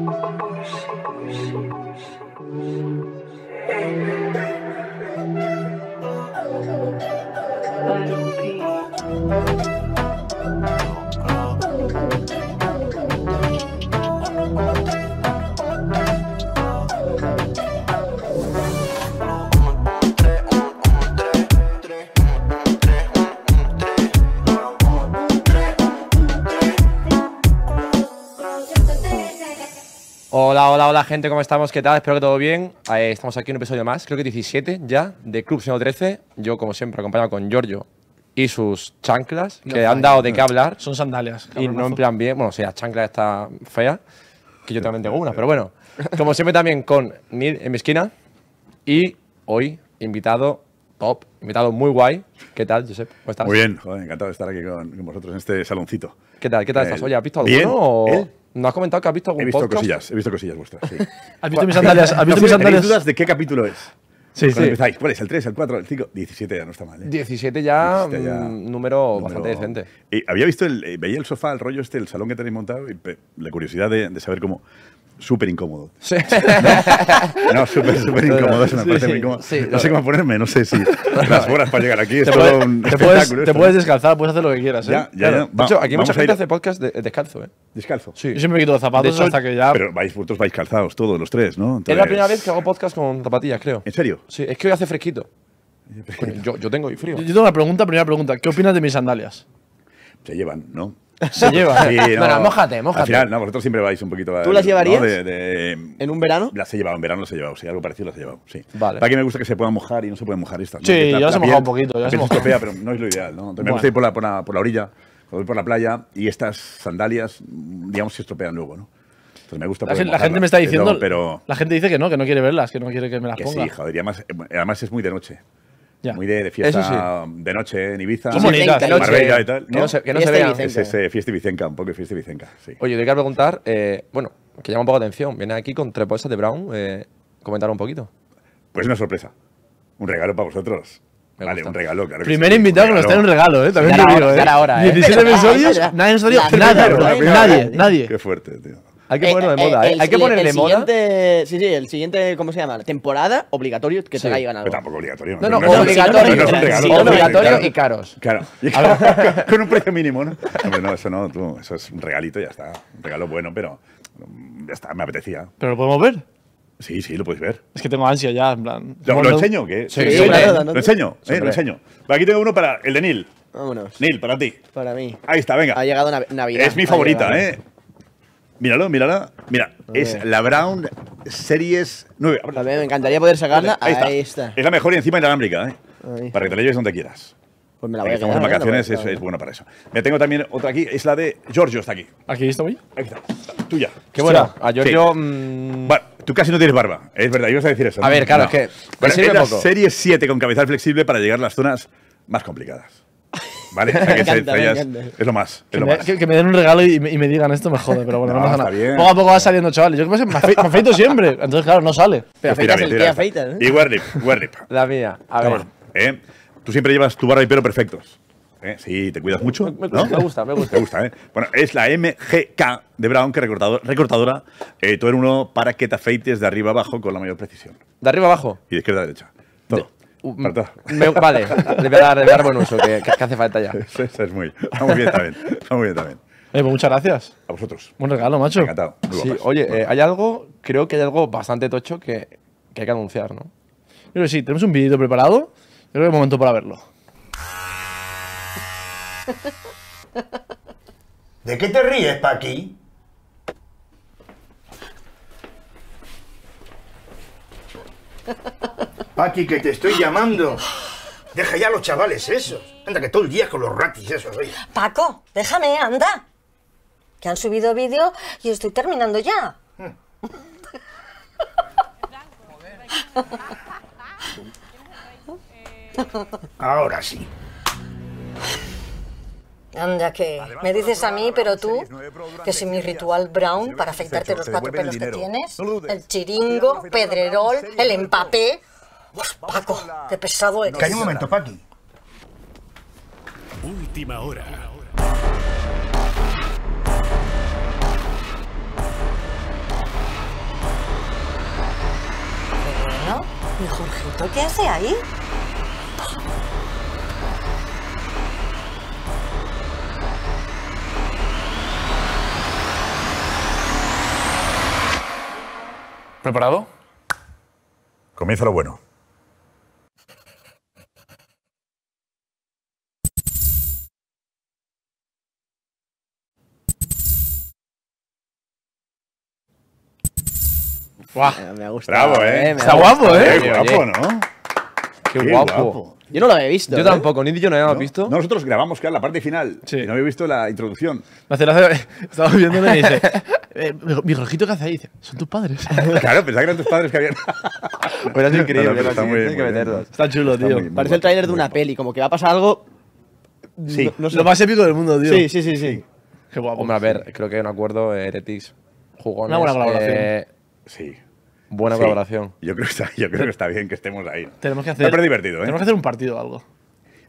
Let you. be. gente? ¿Cómo estamos? ¿Qué tal? Espero que todo bien. Eh, estamos aquí en un episodio más, creo que 17 ya, de Club 13. Yo, como siempre, acompañado con Giorgio y sus chanclas, que han dado de qué hablar. Son sandalias. Y no en plan bien. Bueno, o sea, chanclas chancla está fea, que yo también tengo una, pero bueno. Como siempre, también con Nil en mi esquina. Y hoy, invitado top, invitado muy guay. ¿Qué tal, Josep? ¿Cómo estás? Muy bien, joder, encantado de estar aquí con, vosotros en este saloncito. ¿Qué tal? ¿Qué tal estás? Eh, Oye, ¿has visto alguno? ¿No has comentado que has visto algún he visto Cosillas, he visto cosillas vuestras, sí. ¿Has visto mis sandalias? ¿Has visto mis sandalias? dudas de qué capítulo es? Sí, sí. ¿Cuál es? ¿El 3, el 4, el 5? 17 ya no está mal. ¿eh? 17, ya, un mm, número, bastante decente. había visto, el, eh, veía el sofá, el rollo este, el salón que tenéis montado y la curiosidad de saber cómo, súper incómodo. Sí. No, súper, súper incómodo. Es una parte muy incómoda. no sé cómo ponerme, no sé si las horas para llegar aquí es te un puedes, te puedes, descalzar, puedes hacer lo que quieras. ¿eh? Ya, ya, De hecho, aquí mucha gente hace podcast de, descalzo. ¿eh? ¿Descalzo? Sí. Yo siempre me quito los zapatos hasta que ya… Pero vais, vosotros vais calzados todos, los tres, ¿no? Es la primera vez que hago podcast con zapatillas, creo. ¿En serio? Sí, es que hoy hace fresquito. Yo, yo tengo frío. Yo tengo una pregunta, primera pregunta. ¿Qué opinas de mis sandalias? Se llevan, ¿no? Se lleva. bueno, mójate, mójate. Al final, vosotros siempre vais un poquito. ¿Tú las llevarías? De, ¿En un verano? Las he llevado, en verano las he llevado, sí, algo parecido las he llevado, sí. Vale. Para que me gusta que se puedan mojar y no se pueden mojar estas. Sí, ya las he mojado un poquito. Ya se estropea, pero no es lo ideal, ¿no? Entonces me gusta ir por la, por la, por orilla, por la playa y estas sandalias, digamos, se estropean luego, ¿no? Entonces me gusta la, gente me está diciendo, la gente dice que no, que no quiere verlas, que no quiere que me las ponga. Sí, joder, eh, además es muy de noche. Muy de, fiesta de noche en Ibiza, Marbella y tal. Que no se, que no se vea. Es ese, fiesta ibicenca, un poco de fiesta sí. Oye, te quiero preguntar, eh, bueno, que llama un poco la atención, Viene aquí con tres de Brown, eh, comentar un poquito. Pues una sorpresa, un regalo para vosotros. vale, un regalo, claro. Primer invitado que nos tiene un regalo, ¿eh? También Ahora, 17 eh. eh. nadie nos dio nada, nadie, nadie. Qué fuerte, tío. Hay que eh, ponerlo de eh, moda, ¿eh? Hay que poner de moda. Sí, sí, el siguiente, ¿cómo se llama? Temporada, obligatorio, que te Sí, pero Tampoco obligatorio. No, no, obligatorio. Obligatorio y caros. Claro. Con un precio mínimo, ¿no? Hombre, no, eso no, tú. Eso es un regalito, ya está. Un regalo bueno, pero mm, ya está, me apetecía. ¿Pero lo podemos ver? Sí, sí, lo podéis ver. Es que tengo ansia ya, en plan. ¿Lo, lo enseño qué? Sí, sí, eh, lo enseño, ¿eh? lo enseño. Aquí tengo uno para el de Neil. Vámonos. Neil, para ti. Para mí. Ahí está, venga. Ha llegado Navidad. Es mi favorita, ¿eh? Míralo, mírala. Mira, es la Brown Series 9. A me encantaría poder sacarla. Ahí está. Es la mejor y encima inalámbrica, ¿eh? Para que te la lleves donde quieras. Pues me la voy a llevar. en vacaciones, es, es, bueno para eso. Me tengo también otra aquí, es la de Giorgio, está aquí. ¿Aquí está estoy? Aquí está, tuya. Qué buena. A Giorgio. Bueno, mm. tú casi no tienes barba, es verdad, ibas a decir eso. A ver, claro, es que. es la Series 7 con cabezal flexible para llegar a las zonas más complicadas. ¿Vale? que es lo más. que, me, den un regalo y, me digan esto me jode, pero bueno, ah, no, Poco a poco va saliendo, chavales. Yo que me, me afeito siempre. Entonces, claro, no sale. Pero afeitas el que afeitas, ¿eh? Y Werlip, Werlip. La mía. A ver. ¿eh? Tú siempre llevas tu barra y pelo perfectos. ¿Eh? Sí, te cuidas mucho. Me, me gusta, me gusta. ¿eh? Bueno, es la MGK de Brown, que recortador, recortadora. Eh, tú eres uno para que te afeites de arriba abajo con la mayor precisión. ¿De arriba abajo? Y de izquierda a derecha vale, le voy a dar, buen uso, que, hace falta ya. Eso, es muy. Está muy bien también. Está muy bien también. Eh, pues muchas gracias. A vosotros. Buen regalo, macho. Encantado. Sí, oye, eh, hay algo, creo que hay algo bastante tocho que, que hay que anunciar, ¿no? Yo creo que sí, tenemos un vídeo preparado. creo que es momento para verlo. ¿De qué te ríes, Paqui? Paqui, que te estoy llamando. Deja ya a los chavales esos. Anda, que todo el día con los ratis esos, Paco, déjame, anda. Que han subido vídeo y estoy terminando ya. Ahora sí. Anda que me dices a mí, pero tú, que si mi ritual brown para afeitarte los cuatro pelos que tienes, el chiringo, pedrerol, el empapé... Paco, qué pesado eres. Calla un momento, Paqui. Última hora. Bueno, ¿y Jorgito qué hace ahí? ¿Preparado? Comienza lo bueno. ¡Buah! Eh, me ha Bravo, ¿eh? eh. Está guapo, ¿eh? Guapo, ¿no? Qué, guapo. Yo no lo había visto. Yo ¿eh? tampoco, ni yo no lo había visto. nosotros grabamos, claro, la parte final. Sí. no había visto la introducción. Me hace, estaba viéndolo y dice. Eh, mi, rojito que hace ahí, dice, son tus padres. claro, pensaba que eran tus padres que habían. pero es increíble, no, está, muy, que está chulo, tío. Parece el tráiler de una peli, como que va a pasar algo. Mm, sí. Lo más épico del mundo, tío. Sí, sí, sí, sí. Qué guapo. Hombre, a ver, creo que no un acuerdo, Heretics. Eh, Jugones, una buena este- colaboración. sí. Buena colaboración. Yo creo, que está, yo creo que está bien que estemos ahí. Tenemos que hacer, divertido, ¿eh? Tenemos que hacer un partido o algo.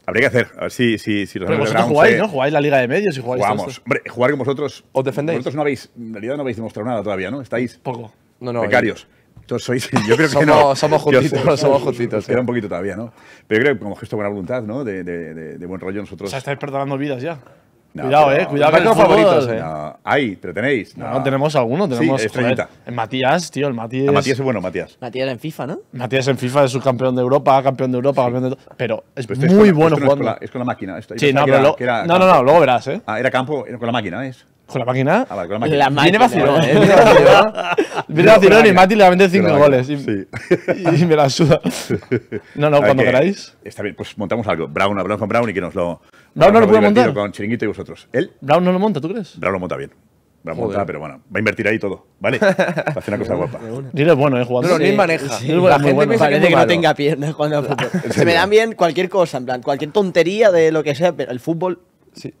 Habría que hacer, a ver si, si, si los Pero vosotros jugáis, ¿no? Jugáis la Liga de Medios y jugáis Hombre, jugar con vosotros. ¿Os defendéis? Vosotros no habéis, en realidad no habéis demostrado nada todavía, ¿no? Estáis. Poco. No, no. Becarios. Eh, sois, yo creo que no. Somos juntitos, somos juntitos. queda eh. un poquito todavía, ¿no? Pero yo creo que como gesto de buena voluntad, ¿no? De, de, de, de buen rollo nosotros. O sea, estáis perdonando vidas ya cuidado, eh, cuidado. los favoritos, eh. eh. Ahí, pero tenéis. No, tenemos alguno, tenemos. Matías, tío, el Matías. Matías es bueno, Matías. Matías en FIFA, ¿no? Matías en FIFA es subcampeón de Europa, campeón de Europa, campeón de Pero es este muy bueno jugando. es, con la, máquina. Esto, sí, no, no, no, luego verás, eh. Ah, era campo, era con la máquina, ¿eh? Ah, con la máquina. la máquina. Viene vacilón, ¿eh? Viene vacilón. y Mati le vende 5 goles. Y, y me la suda. No, no, cuando queráis. Está bien, pues montamos algo. Brown, hablamos con Brown y que nos lo. Brown no lo puede montar. Con Chiringuito y vosotros. ¿Él? Brown no lo monta, ¿tú crees? Brown lo monta bien. Brown a monta, pero bueno, va a invertir ahí todo, ¿vale? Va a hacer una cosa guapa. Dile bueno, eh, jugando. No, maneja. la gente bueno. Parece que, no tenga piernas cuando Se me dan bien cualquier cosa, en plan, cualquier tontería de lo que sea, pero el fútbol...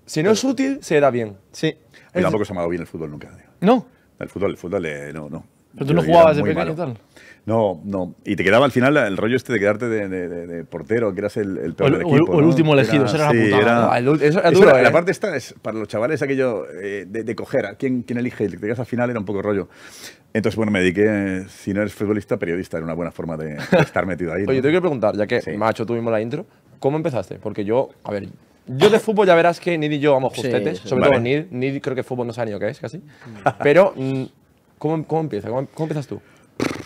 Si no es útil, se da bien. Sí tampoco se me ha dado bien el fútbol nunca. ¿No? El fútbol, el fútbol, no, no. ¿Pero tú no jugabas de pequeño tal? No, no. Y te quedaba al final el rollo este de quedarte de, portero, que eras el, el peor del equipo. O, el último elegido, era, era, La parte esta es, para los chavales, aquello eh, de, coger a quién, quién elige. y te quedas al final era un poco rollo. Entonces, bueno, me dediqué, si no eres futbolista, periodista. Era una buena forma de estar metido ahí. Oye, te quiero preguntar, ya que macho tuvimos la intro, ¿cómo empezaste? Porque yo, a ver, yo de fútbol ya verás que ni y yo vamos justetes, sobre todo Nid. creo que fútbol no sabe ni lo que es, casi. Mm. Pero, mm, ¿cómo, cómo empieza? ¿Cómo, empiezas tú?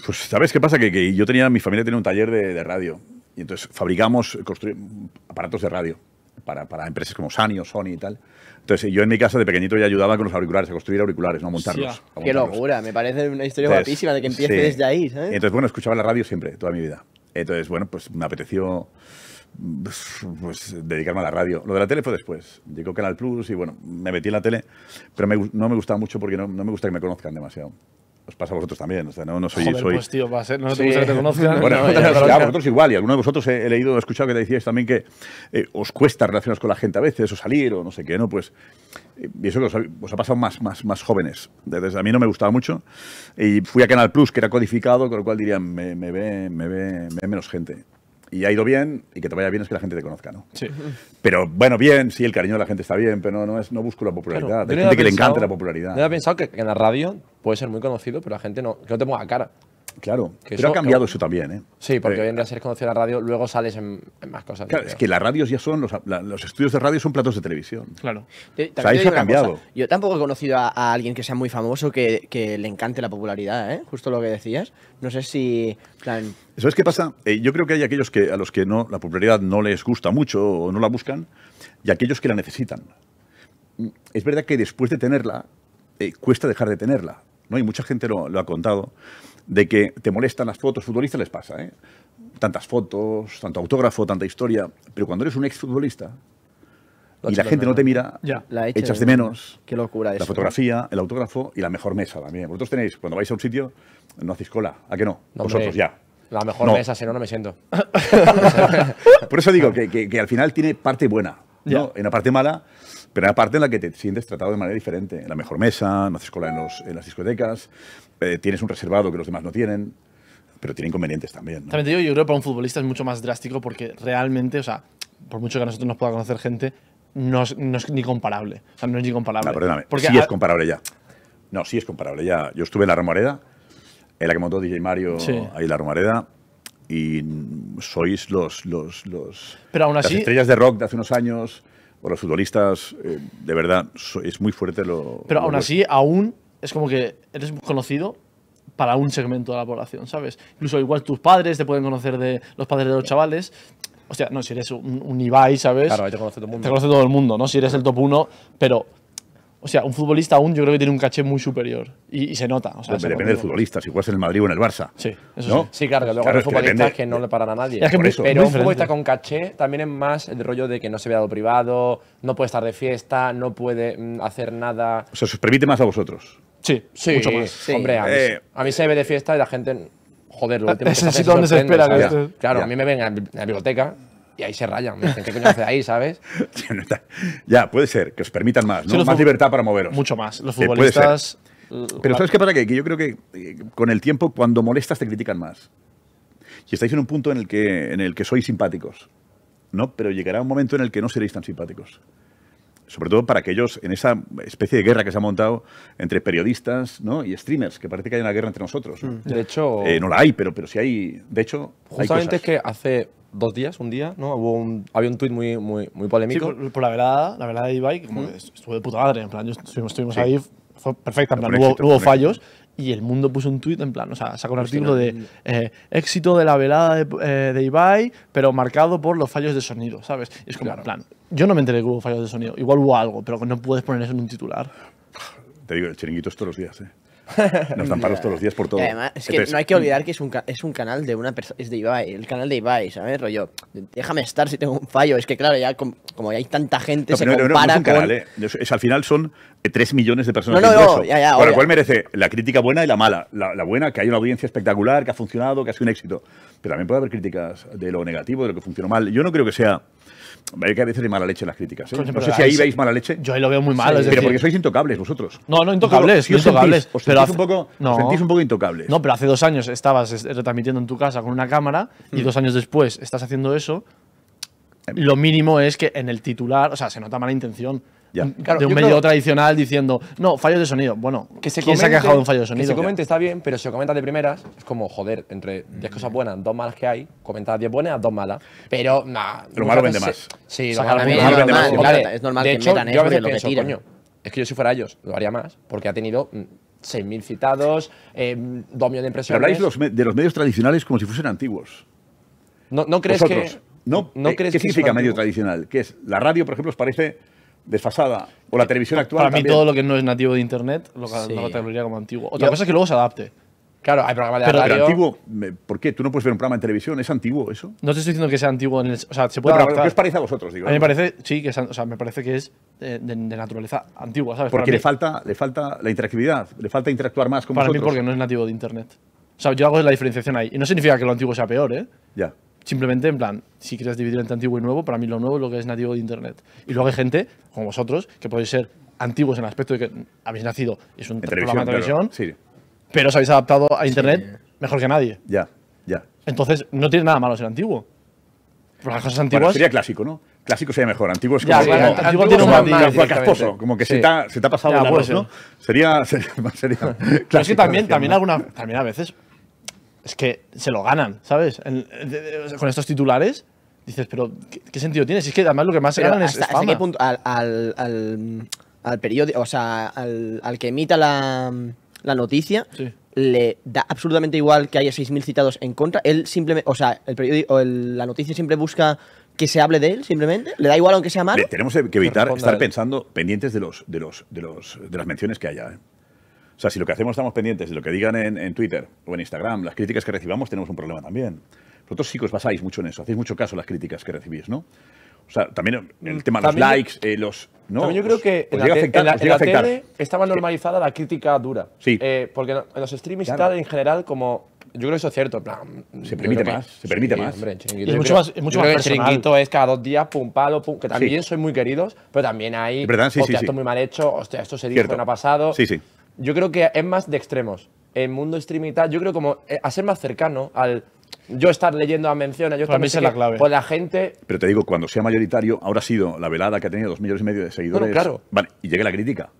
Pues, ¿sabes qué pasa? Que, yo tenía, mi familia tenía un taller de, radio. Y entonces fabricamos, construimos aparatos de radio. Para, empresas como Sanio, Sony y tal. Entonces, yo en mi casa de pequeñito ya ayudaba con los auriculares, a construir auriculares, no a montarlos. Qué locura, me parece una historia guapísima de que empiece desde ahí. ¿sabes? Entonces, bueno, escuchaba la radio siempre, toda mi vida. Entonces, bueno, pues me apeteció pues, dedicarme a la radio. Lo de la tele fue después. Llegó Canal Plus y bueno, me metí en la tele, pero no me gustaba mucho porque no, me gusta que me conozcan demasiado. Os pasa a vosotros también, no, no soy... Joder, Pues, tío, no te gusta que te conozcan. Bueno, a vosotros, igual, y alguno de vosotros he, leído, he escuchado que te decíais también que eh, os cuesta relacionaros con la gente a veces, o salir, o no sé qué, ¿no? Pues eh, y eso que os ha, pasado más, más, más jóvenes. Desde a mí no me gustaba mucho. Y fui a Canal Plus, que era codificado, con lo cual dirían, me, me, me ve menos gente y ha ido bien y que te vaya bien es que la gente te conozca, ¿no? Sí. Pero bueno, bien, sí, el cariño de la gente está bien, pero no, es, no busco la popularidad. Hay gente que le encanta la popularidad. Yo había pensado que, en la radio puede ser muy conocido, pero la gente no, que no te ponga cara. Claro, pero ha cambiado eso también. ¿eh? Sí, porque eh, hoy en día ser conocido en la radio, luego sales en, más cosas. Claro, es que las radios ya son, los, estudios de radio son platos de televisión. Claro. o sea, eso ha cambiado. Yo tampoco he conocido a, alguien que sea muy famoso que, le encante la popularidad, ¿eh? justo lo que decías. No sé si... Plan... ¿Sabes qué pasa? Eh, yo creo que hay aquellos que, a los que no, la popularidad no les gusta mucho o no la buscan y aquellos que la necesitan. Es verdad que después de tenerla, eh, cuesta dejar de tenerla. ¿no? Y mucha gente lo ha contado de que te molestan las fotos, futbolistas les pasa, ¿eh? Tantas fotos, tanto autógrafo, tanta historia, pero cuando eres un exfutbolista y la gente no te mira, La echas de menos. locura La fotografía, el autógrafo y la mejor mesa también. Vosotros tenéis, cuando vais a un sitio, no hacéis cola, ¿a qué no? no Vosotros ya. La mejor mesa, si no, no me siento. Por eso digo que, al final tiene parte buena, ¿no? En la parte mala, pero en la parte en la que te sientes tratado de manera diferente. En la mejor mesa, no haces cola en, los, en las discotecas, eh, tienes un reservado que los demás no tienen, pero tiene inconvenientes también. También digo, yo creo que para un futbolista es mucho más drástico porque realmente, o sea, por mucho que a nosotros nos pueda conocer gente, no es, ni comparable. O sea, no es ni comparable. Ah, perdóname, porque sí es comparable ya. No, sí es comparable ya. Yo estuve en la Romareda, en la que montó DJ Mario ahí en la Romareda, y sois los, los, pero aún las estrellas de rock de hace unos años o los futbolistas, eh, de verdad, es muy fuerte lo... Pero aún así, aún es como que eres conocido para un segmento de la población, ¿sabes? Incluso igual tus padres te pueden conocer de los padres de los chavales. O sea, no, si eres un, Ibai, ¿sabes? Claro, te conoce todo el mundo. Te conoce todo el mundo, ¿no? Si eres el top uno, pero o sea, un futbolista aún yo creo que tiene un caché muy superior y, se nota. depende, del futbolista, si juegas en el Madrid o en el Barça. Sí, eso sí. claro, que luego claro, futbolistas que, no le paran a nadie. Pero un futbolista con caché también es más el rollo de que no se vea lo privado, no puede estar de fiesta, no puede mm, hacer nada. O sea, se os permite más a vosotros. Sí, sí mucho más. Hombre, a mí, eh, a se ve de fiesta y la gente joder, lo último es que donde se espera. claro, a mí me ven en la biblioteca y ahí se rayan, dicen, ¿qué coño hace ahí, sabes? ya, puede ser, que os permitan más, más libertad para moveros. Mucho más. Los eh, futbolistas... Pero eh, ¿sabes qué pasa? Que yo creo que eh, con el tiempo, cuando molestas, te critican más. Y estáis en un punto en el que, en el que sois simpáticos, ¿no? Pero llegará un momento en el que no seréis tan simpáticos sobre todo para aquellos en esa especie de guerra que se ha montado entre periodistas ¿no? y streamers, que parece que hay una guerra entre nosotros. Mm. De hecho. no la hay, pero, pero sí hay. De hecho. Justamente es que hace dos días, un día, ¿no? Hubo había un tuit muy, muy, muy polémico. por, la velada, la velada de Ibai, como estuvo de puta madre, en plan, yo estuvimos, ahí, fue perfecta, en plan, hubo, fallos, y el mundo puso un tuit en plan, o sea, sacó un pues artículo de eh, éxito de la velada de, eh, de, Ibai, pero marcado por los fallos de sonido, ¿sabes? es como, en plan, yo no me enteré que hubo fallos de sonido, igual hubo algo, pero no puedes poner eso en un titular. Te digo, el chiringuito es todos los días, ¿eh? Nos dan paros todos los días por todo. es que no hay que mm. olvidar que es un, canal de una persona, es de Ibai, el canal de Ibai, ¿sabes? Rollo, déjame estar si tengo un fallo. Es que claro, ya como ya hay tanta gente, se es al final son 3 eh, millones de personas. cual merece la crítica buena y la mala. la, buena, que hay una audiencia espectacular, que ha funcionado, que ha sido un éxito. Pero también puede haber críticas de lo negativo, de lo que funcionó mal. Yo no creo que sea hay que a mala leche en las críticas. ¿eh? No sé si ahí veis mala leche. Yo ahí lo veo muy mal. es Pero porque sois intocables vosotros. No, no, intocables, intocables, pero hace- un poco, sentís un poco intocables. No, pero hace dos años estabas retransmitiendo en tu casa con una cámara y mm. dos años después estás haciendo eso. Em. Lo mínimo es que en el titular, o sea, se nota mala intención, ya. Mm, de un medio tradicional diciendo, no, fallos de sonido. Bueno, que se ¿quién comente, se ha quejado de un fallo de sonido? Que se comente está bien, pero si lo comentas de primeras, es como, joder, entre 10 cosas buenas, 2 malas que hay, comentas 10 buenas, 2 malas. Pero, nada. Lo malo vende más. Sí, lo malo vende más. Es normal que metan eso de lo que coño, Es que yo si fuera ellos, lo haría más, porque ha tenido 6.000 mm, citados, eh, em, 2 millones de impresiones. Pero habláis los de los medios tradicionales como si fuesen antiguos. No, no crees Vosotros, que. No, no crees ¿Qué que significa medio tradicional? Que es la radio, por ejemplo, os parece desfasada. O la televisión actual. Para mí todo lo que no es nativo de Internet lo sí. catalogaría como antiguo. Otra cosa es que luego se adapte. Claro, hay programas de radio. Pero antiguo, ¿por qué? ¿Tú no puedes ver un programa en televisión? ¿Es antiguo eso? No te estoy diciendo que sea antiguo. En el, o sea, se puede no, ¿Qué os parece a vosotros? Digo, a mí me parece, sí, que es, me parece que es de, naturaleza antigua, ¿sabes? Porque le falta, le falta la interactividad, le falta interactuar más con Para mí porque no es nativo de Internet. O sea, yo hago la diferenciación ahí. Y no significa que lo antiguo sea peor, ¿eh? Ya. Simplemente, en plan, si quieres dividir entre antiguo y nuevo, para mí lo nuevo es lo que es nativo de Internet. Y luego hay gente, como vosotros, que podéis ser antiguos en el aspecto de que habéis nacido, es un programa de televisión, pero os habéis adaptado a Internet mejor que nadie. Ya, ya. Entonces, no tiene nada malo ser antiguo. las cosas antiguas... sería clásico, ¿no? Clásico sería mejor, antiguo es como, antiguo como, como que se, te ha, pasado ¿no? Sería, sería, también, también, alguna, también a veces es que se lo ganan, ¿sabes? con estos titulares dices, pero ¿qué, sentido tiene? Si es que además lo que más se ganan es, Al, al, al, o sea, al, que emita la, noticia, le da absolutamente igual que haya 6.000 citados en contra. Él simplemente, o sea, el periódico, la noticia siempre busca que se hable de él simplemente? ¿Le da igual aunque sea malo? tenemos que evitar estar pensando pendientes de los de los de los de las menciones que haya. ¿eh? O sea, si lo que hacemos estamos pendientes de lo que digan en, Twitter o en Instagram, las críticas que recibamos, tenemos un problema también. Vosotros sí que os basáis mucho en eso, hacéis mucho caso a las críticas que recibís, ¿no? O sea, también el mm, tema de los likes, eh, los... también yo creo que en la, tele estaba normalizada la crítica dura. Sí. Eh, porque en los streamings tal, en general, como yo creo que eso es cierto. plan, se permite más, se permite más. Y es mucho más, mucho más el es cada dos días, pum, palo, pum, que también son soy muy queridos, pero también hay, verdad, sí, hostia, esto muy mal hecho, hostia, esto se dijo, no ha pasado. Sí, sí yo creo que es más de extremos. El mundo extremista, yo creo como eh, a ser más cercano al yo estar leyendo a menciones, yo Para mí la clave. Pues la gente. Pero te digo, cuando sea mayoritario, ahora ha sido la velada que ha tenido dos millones y medio de seguidores. claro. Vale, y llegue la crítica.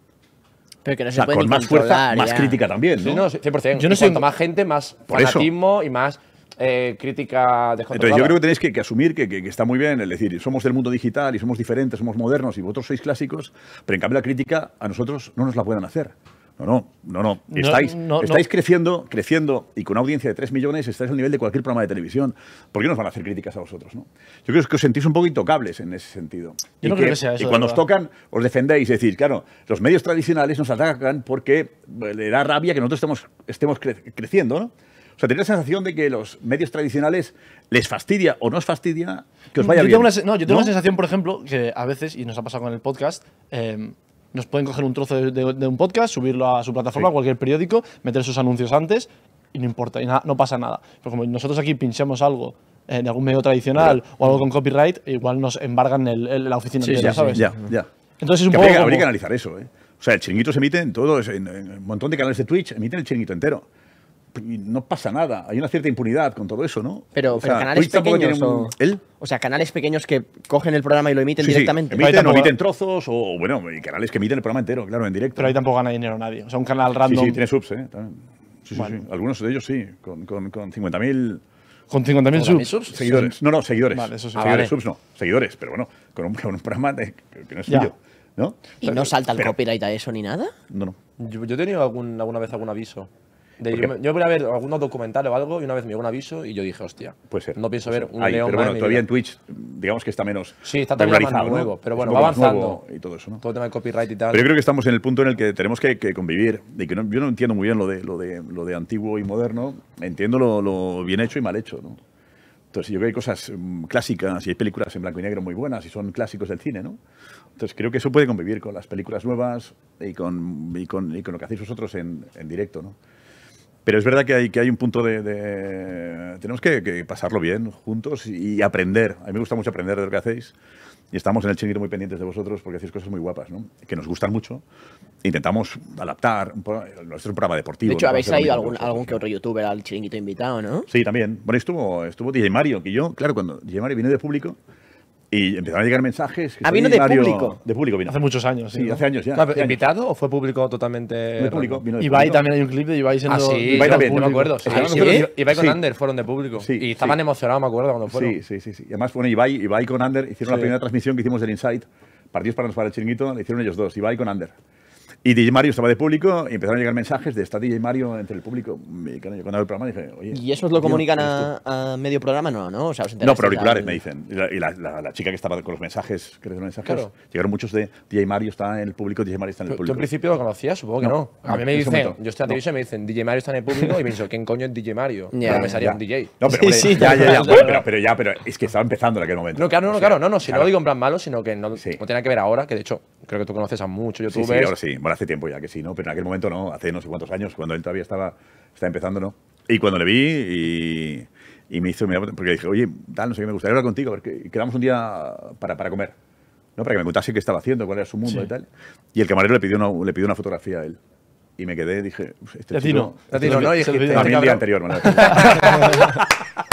Pero que no o sea, con más fuerza, más crítica también, ¿no? Sí, no, 100%. Yo no y Cuanto más gente, más Por fanatismo y más eh, crítica Entonces yo creo que tenéis que, asumir que, está muy bien, el decir, somos del mundo digital y somos diferentes, somos modernos y vosotros sois clásicos, pero en cambio la crítica a nosotros no nos la pueden hacer. No, no, no, no. Estáis, estáis creciendo, creciendo, y con una audiencia de 3 millones estáis al nivel de cualquier programa de televisión. ¿Por qué nos van a hacer críticas a vosotros? ¿no? Yo creo que os sentís un poco intocables en ese sentido. Yo y no creo que sea eso. Y cuando os tocan, os defendéis. y decir, claro, los medios tradicionales nos atacan porque pues, le da rabia que nosotros estemos, estemos creciendo, ¿no? O sea, tenéis la sensación de que los medios tradicionales les fastidia o no os fastidia que os vaya yo bien. Tengo no, yo tengo una sensación, por ejemplo, que a veces, y nos ha pasado con el podcast, em, nos pueden coger un trozo de, un podcast, subirlo a su plataforma, a cualquier periódico, meter sus anuncios antes y no importa, y no pasa nada. Pero pues como nosotros aquí pinchamos algo en eh, algún medio tradicional o algo con copyright, igual nos embargan el, la oficina sí, ya, ¿sabes? Ya, Entonces es un poco. Habría, que analizar eso, ¿eh? O sea, el chinguito se emite en todos, en, un montón de canales de Twitch, emiten el chiringuito entero no pasa nada. Hay una cierta impunidad con todo eso, ¿no? Pero, canales pequeños. O... sea, canales pequeños que cogen el programa y lo emiten directamente. Sí. Emiten, no, emiten trozos, o bueno, canales que emiten el programa entero, claro, en directo. Pero ahí tampoco gana dinero nadie. O sea, un canal random. Sí, tiene subs, ¿eh? Sí, sí, sí, Algunos de ellos sí, con, con, con 50.000. ¿Con 50.000 subs? Seguidores. No, no, seguidores. Vale, eso ah, seguidores, subs no. Seguidores, pero bueno, con un, programa que no es tuyo. ¿no? ¿Y no salta el copyright a eso ni nada? No, no. Yo, he tenido alguna vez algún aviso yo, voy a ver algunos documentales o algo y una vez me llegó un aviso y yo dije, hostia, no pienso ver un Ahí, león Pero bueno, todavía en Twitch, digamos que está menos Sí, está todavía más nuevo, pero bueno, va avanzando. Y todo eso, ¿no? el tema de copyright y tal. Pero yo creo que estamos en el punto en el que tenemos que, convivir. Y que yo no entiendo muy bien lo de, lo de, lo de antiguo y moderno, entiendo lo, bien hecho y mal hecho, ¿no? Entonces, yo creo que hay cosas mm, clásicas y hay películas en blanco y negro muy buenas y son clásicos del cine, ¿no? Entonces, creo que eso puede convivir con las películas nuevas y con, y con, y con lo que hacéis vosotros en, en directo, ¿no? Pero es verdad que hay, que hay un punto de... tenemos que, pasarlo bien juntos y, aprender. A mí me gusta mucho aprender de lo que hacéis y estamos en el chiringuito muy pendientes de vosotros porque hacéis cosas muy guapas, ¿no? que nos gustan mucho. Intentamos adaptar nuestro programa deportivo. De hecho, habéis ido algún, algún, que otro youtuber al chiringuito invitado, ¿no? Sí, también. Bueno, estuvo, estuvo DJ Mario, que yo, claro, cuando DJ Mario vino de público, y empezaron a llegar mensajes. Que ah, vino de público. De público vino. Hace muchos años, sí. hace años ya. ¿Invitado o fue público totalmente? De público, vino Ibai también hay un clip de Ibai siendo. Ah, sí, Ibai también. me acuerdo. Sí, ah, Ibai con Ander fueron de público. Sí, y estaban emocionados, me acuerdo, cuando fueron. Sí, sí, sí. Y además, bueno, Ibai, Ibai con Ander hicieron la primera transmisión que hicimos del Insight. Partidos para nos para el chiringuito, la hicieron ellos dos, Ibai con Ander. Y DJ Mario estaba de público y empezaron a llegar mensajes de está DJ Mario entre el público. Y yo cuando el programa dije, oye. ¿Y eso os lo comunican a, medio programa? No, ¿no? O sea, ¿os no, pero auriculares me dicen. Y, la, chica que estaba con los mensajes, que los mensajes, llegaron muchos de DJ Mario está en el público, DJ Mario está en el público. Yo en principio lo conocía, supongo que no. A mí me dicen, yo estoy en y me dicen, DJ Mario está en el público y me pienso, ¿quién coño es DJ Mario? Yeah. Pero me salía un DJ. No, pero, sí, sí. ya, ya, pero, ya, pero es que estaba empezando en aquel momento. No, claro, no, claro, no, no, si no lo digo en plan malo, sino que no, tiene que ver ahora, que de hecho creo que tú conoces a muchos youtubers bueno, hace tiempo ya que sí, ¿no? Pero en aquel momento no, hace no sé cuántos años, cuando él todavía estaba, estaba empezando, ¿no? Y cuando le vi y, y me hizo, porque dije, oye, tal, no sé qué, me gustaría hablar contigo, porque quedamos un día para, para comer, ¿no? Para que me contase qué estaba haciendo, cuál era su mundo y tal. Y el camarero le pidió una, le pidió una fotografía a él. Y me quedé, dije, este Latino. Chico, este Latino, ¿no? Y este dije, a mí el día anterior, bueno,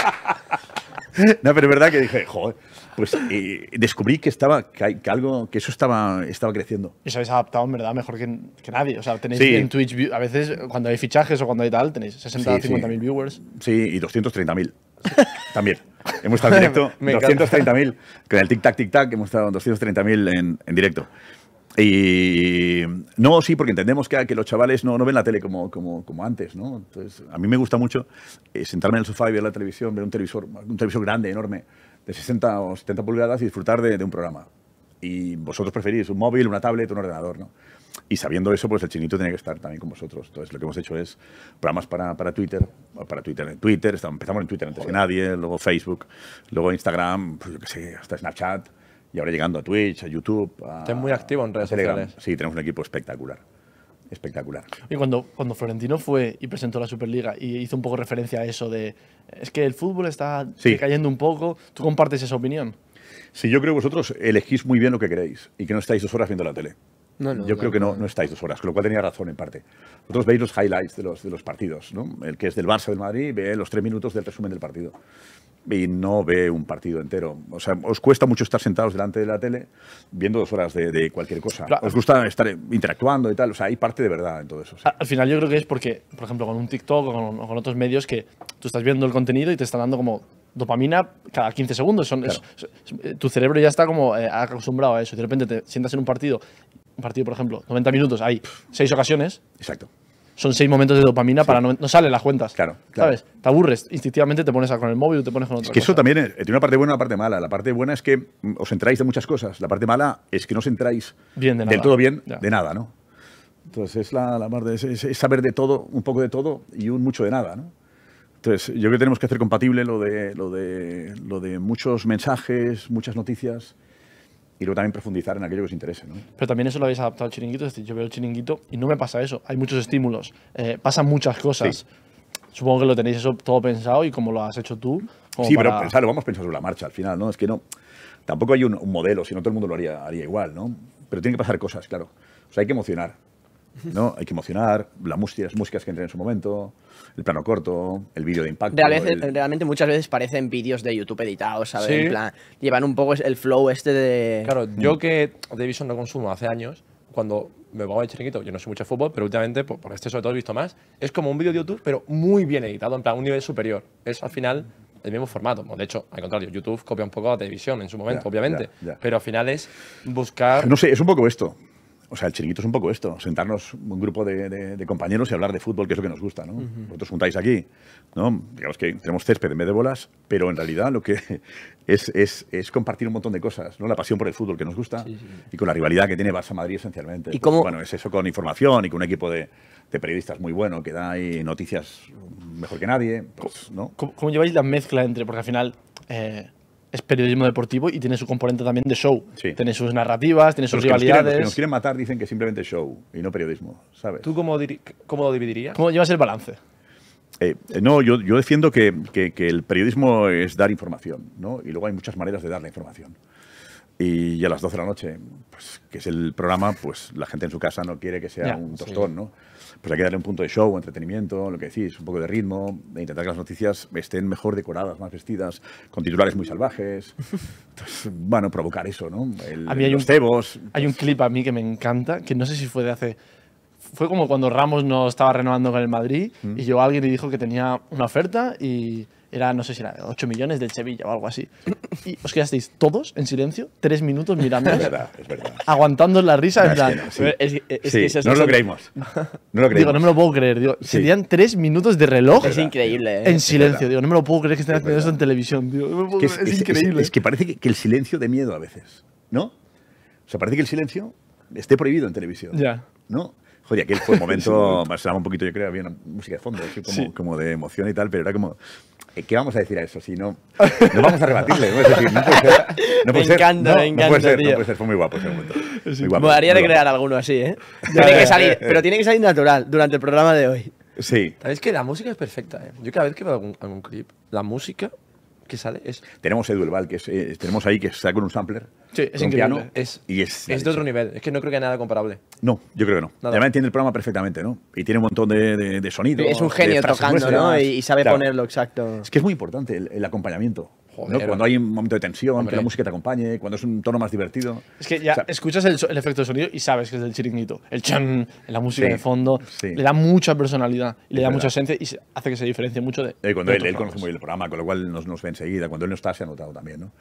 No, pero es verdad que dije, joder, pues descubrí que estaba, que, que, algo, que eso estaba, estaba creciendo. Y os habéis adaptado en verdad mejor que, nadie. O sea, tenéis en Twitch, a veces cuando hay fichajes o cuando hay tal, tenéis 60 o 50 mil viewers. Sí, y 230 mil. También. Hemos estado en directo 230.000. Con el tic-tac, tic-tac, hemos estado 230.000 en, en directo. Y no, sí, porque entendemos que, que los chavales no, no, ven la tele como, antes, ¿no? Entonces, a mí me gusta mucho eh, sentarme en el sofá y ver la televisión, ver un televisor, un televisor grande, enorme, de 60 o 70 pulgadas y disfrutar de, un programa. Y vosotros preferís un móvil, una tablet, un ordenador, ¿no? Y sabiendo eso, pues el chinito tiene que estar también con vosotros. Entonces, lo que hemos hecho es programas para, para Twitter, para Twitter en Twitter, empezamos en Twitter antes que nadie, luego Facebook, luego Instagram, pues yo qué sé, hasta Snapchat. Y ahora llegando a Twitch, a YouTube. A, muy activo en redes sociales. Sí, tenemos un equipo espectacular. Espectacular. Y cuando, cuando Florentino fue y presentó la Superliga y hizo un poco referencia a eso de es que el fútbol está decayendo cayendo un poco, ¿tú compartes esa opinión? Sí, yo creo que vosotros elegís muy bien lo que queréis y que no estáis dos horas viendo la tele. yo creo que no, no estáis dos horas, con lo cual tenía razón en parte. Vosotros veis los highlights de los, de los partidos, ¿no? El que es del Barça del Madrid ve los tres minutos del resumen del partido y no ve un partido entero. O sea, os cuesta mucho estar sentados delante de la tele viendo dos horas de, cualquier cosa. Os gusta estar interactuando y tal. O sea, hay parte de verdad en todo eso. Al final yo creo que es porque, por ejemplo, con un TikTok o con, otros medios que tú estás viendo el contenido y te están dando como dopamina cada 15 segundos. tu cerebro ya está como eh, acostumbrado a eso. De repente te sientas en un partido, un partido, por ejemplo, 90 minutos, hay seis ocasiones. Exacto son seis momentos de dopamina para no, no salen las cuentas. Claro, ¿Sabes? Te aburres, instintivamente te pones a con el móvil, te pones con otra. Es que eso también eh, tiene una parte buena y una parte mala. La parte buena es que mm, os entráis de muchas cosas. La parte mala es que no os entráis de del todo bien de nada, ¿no? Entonces es la, es, saber de todo, un poco de todo y un mucho de nada, ¿no? Entonces, yo creo que tenemos que hacer compatible lo de, lo de, lo de muchos mensajes, muchas noticias, y luego también profundizar en aquello que os interese. ¿no? Pero también eso lo habéis adaptado al chiringuito. Es decir, yo veo el chiringuito y no me pasa eso. Hay muchos estímulos, eh, pasan muchas cosas. Supongo que lo tenéis eso todo pensado y como lo has hecho tú. sí, pero pensarlo, vamos pensar sobre la marcha al final, ¿no? Es que no. Tampoco hay un, modelo, si no todo el mundo lo haría, haría igual, ¿no? Pero tienen que pasar cosas, claro. O sea, hay que emocionar. ¿no? Hay que emocionar, la música, las músicas que entran en su momento, el plano corto, el vídeo de impacto. Realmente, muchas veces parecen vídeos de YouTube editados, ¿sabes? llevan un poco el flow este de... Claro, mm. yo que televisión no consumo hace años, cuando me pongo el chiquito yo no sé mucho de fútbol, pero últimamente, por, este sobre todo he visto más, es como un vídeo de YouTube, pero muy bien editado, en plan, un nivel superior. Es al final el mismo formato. de hecho, al contrario, YouTube copia un poco a la televisión en su momento, obviamente. Pero al final es buscar. No sé, es un poco esto. O sea, el chiringuito es un poco esto, sentarnos un grupo de, compañeros y hablar de fútbol, que es lo que nos gusta, ¿no? Vosotros juntáis aquí, ¿no? Digamos que tenemos césped en de bolas, pero en realidad lo que es, es, compartir un montón de cosas, ¿no? La pasión por el fútbol que nos gusta y con la rivalidad que tiene Barça-Madrid esencialmente. ¿Y cómo? Bueno, es eso con información y con un equipo de, periodistas muy bueno que da ahí noticias mejor que nadie, pues, ¿Cómo, lleváis la mezcla entre, porque al final... Eh, es periodismo deportivo y tiene su componente también de show. Tiene sus narrativas, tiene sus rivalidades. que, nos quieren, matar dicen que simplemente show y no periodismo, ¿sabes? ¿Tú cómo, cómo lo dividirías? ¿Cómo llevas el balance? Eh, no, yo, defiendo que, el periodismo es dar información, ¿no? Y luego hay muchas maneras de dar la información. Y a las 12 de la noche, pues, que es el programa, pues la gente en su casa no quiere que sea un tostón, ¿no? pues hay que darle un punto de show, entretenimiento, lo que decís, un poco de ritmo, e intentar que las noticias estén mejor decoradas, más vestidas, con titulares muy salvajes. Entonces, bueno, provocar eso, ¿no? a un, cebos. Hay un clip a mí que me encanta, que no sé si fue de hace fue como cuando Ramos no estaba renovando con el Madrid mm. y llegó alguien y dijo que tenía una oferta y era, no sé si era 8 millones del Sevilla o algo así. Y os quedasteis todos en silencio, tres minutos mirando. es verdad, es verdad. Aguantando la risa, no, Es no lo creímos. No lo creímos. Digo, no me lo puedo creer. Serían tres minutos de reloj. Es increíble. ¿eh? En silencio, digo, no me lo puedo creer que estén haciendo eso en televisión. Digo, es, increíble. Es, que parece que, que el silencio de miedo a veces, ¿no? O sea, parece que el silencio esté prohibido en televisión. Ya. ¿No? Joder, aquel fue un momento, o sonaba un poquito, yo creo, había una música de fondo, como, de emoción y tal, pero era como, eh, ¿Qué vamos a decir a eso? Si no, no vamos a rebatirle. ¿no? decir, no me encanta, no, me encanta. No puede, ser, no puede ser, fue muy guapo ese momento. me daría de crear alguno así, ¿eh? tiene que salir, pero tiene que salir natural durante el programa de hoy. Sí. Sabes que la música es perfecta, ¿eh? Yo cada vez que veo algún clip, la música que sale es... Tenemos Edu que es, eh, tenemos ahí, que está con un sampler. Sí, es increíble. es, de otro nivel. Es que no creo que haya nada comparable. No, yo creo que no. Además entiende el programa perfectamente, ¿no? Y tiene un montón de, sonido Es un genio tocando, ¿no? Y, sabe ponerlo, exacto. Es que es muy importante el acompañamiento. Cuando hay un momento de tensión, que la música te acompañe, cuando es un tono más divertido. Es que ya escuchas el, efecto de sonido y sabes que es del chiringuito. El chan, la música de fondo, le da mucha personalidad le da mucha esencia y hace que se diferencie mucho de. Eh, cuando él, conoce muy bien el programa, con lo cual nos, nos ve enseguida. Cuando él no está, se ha notado también, ¿no?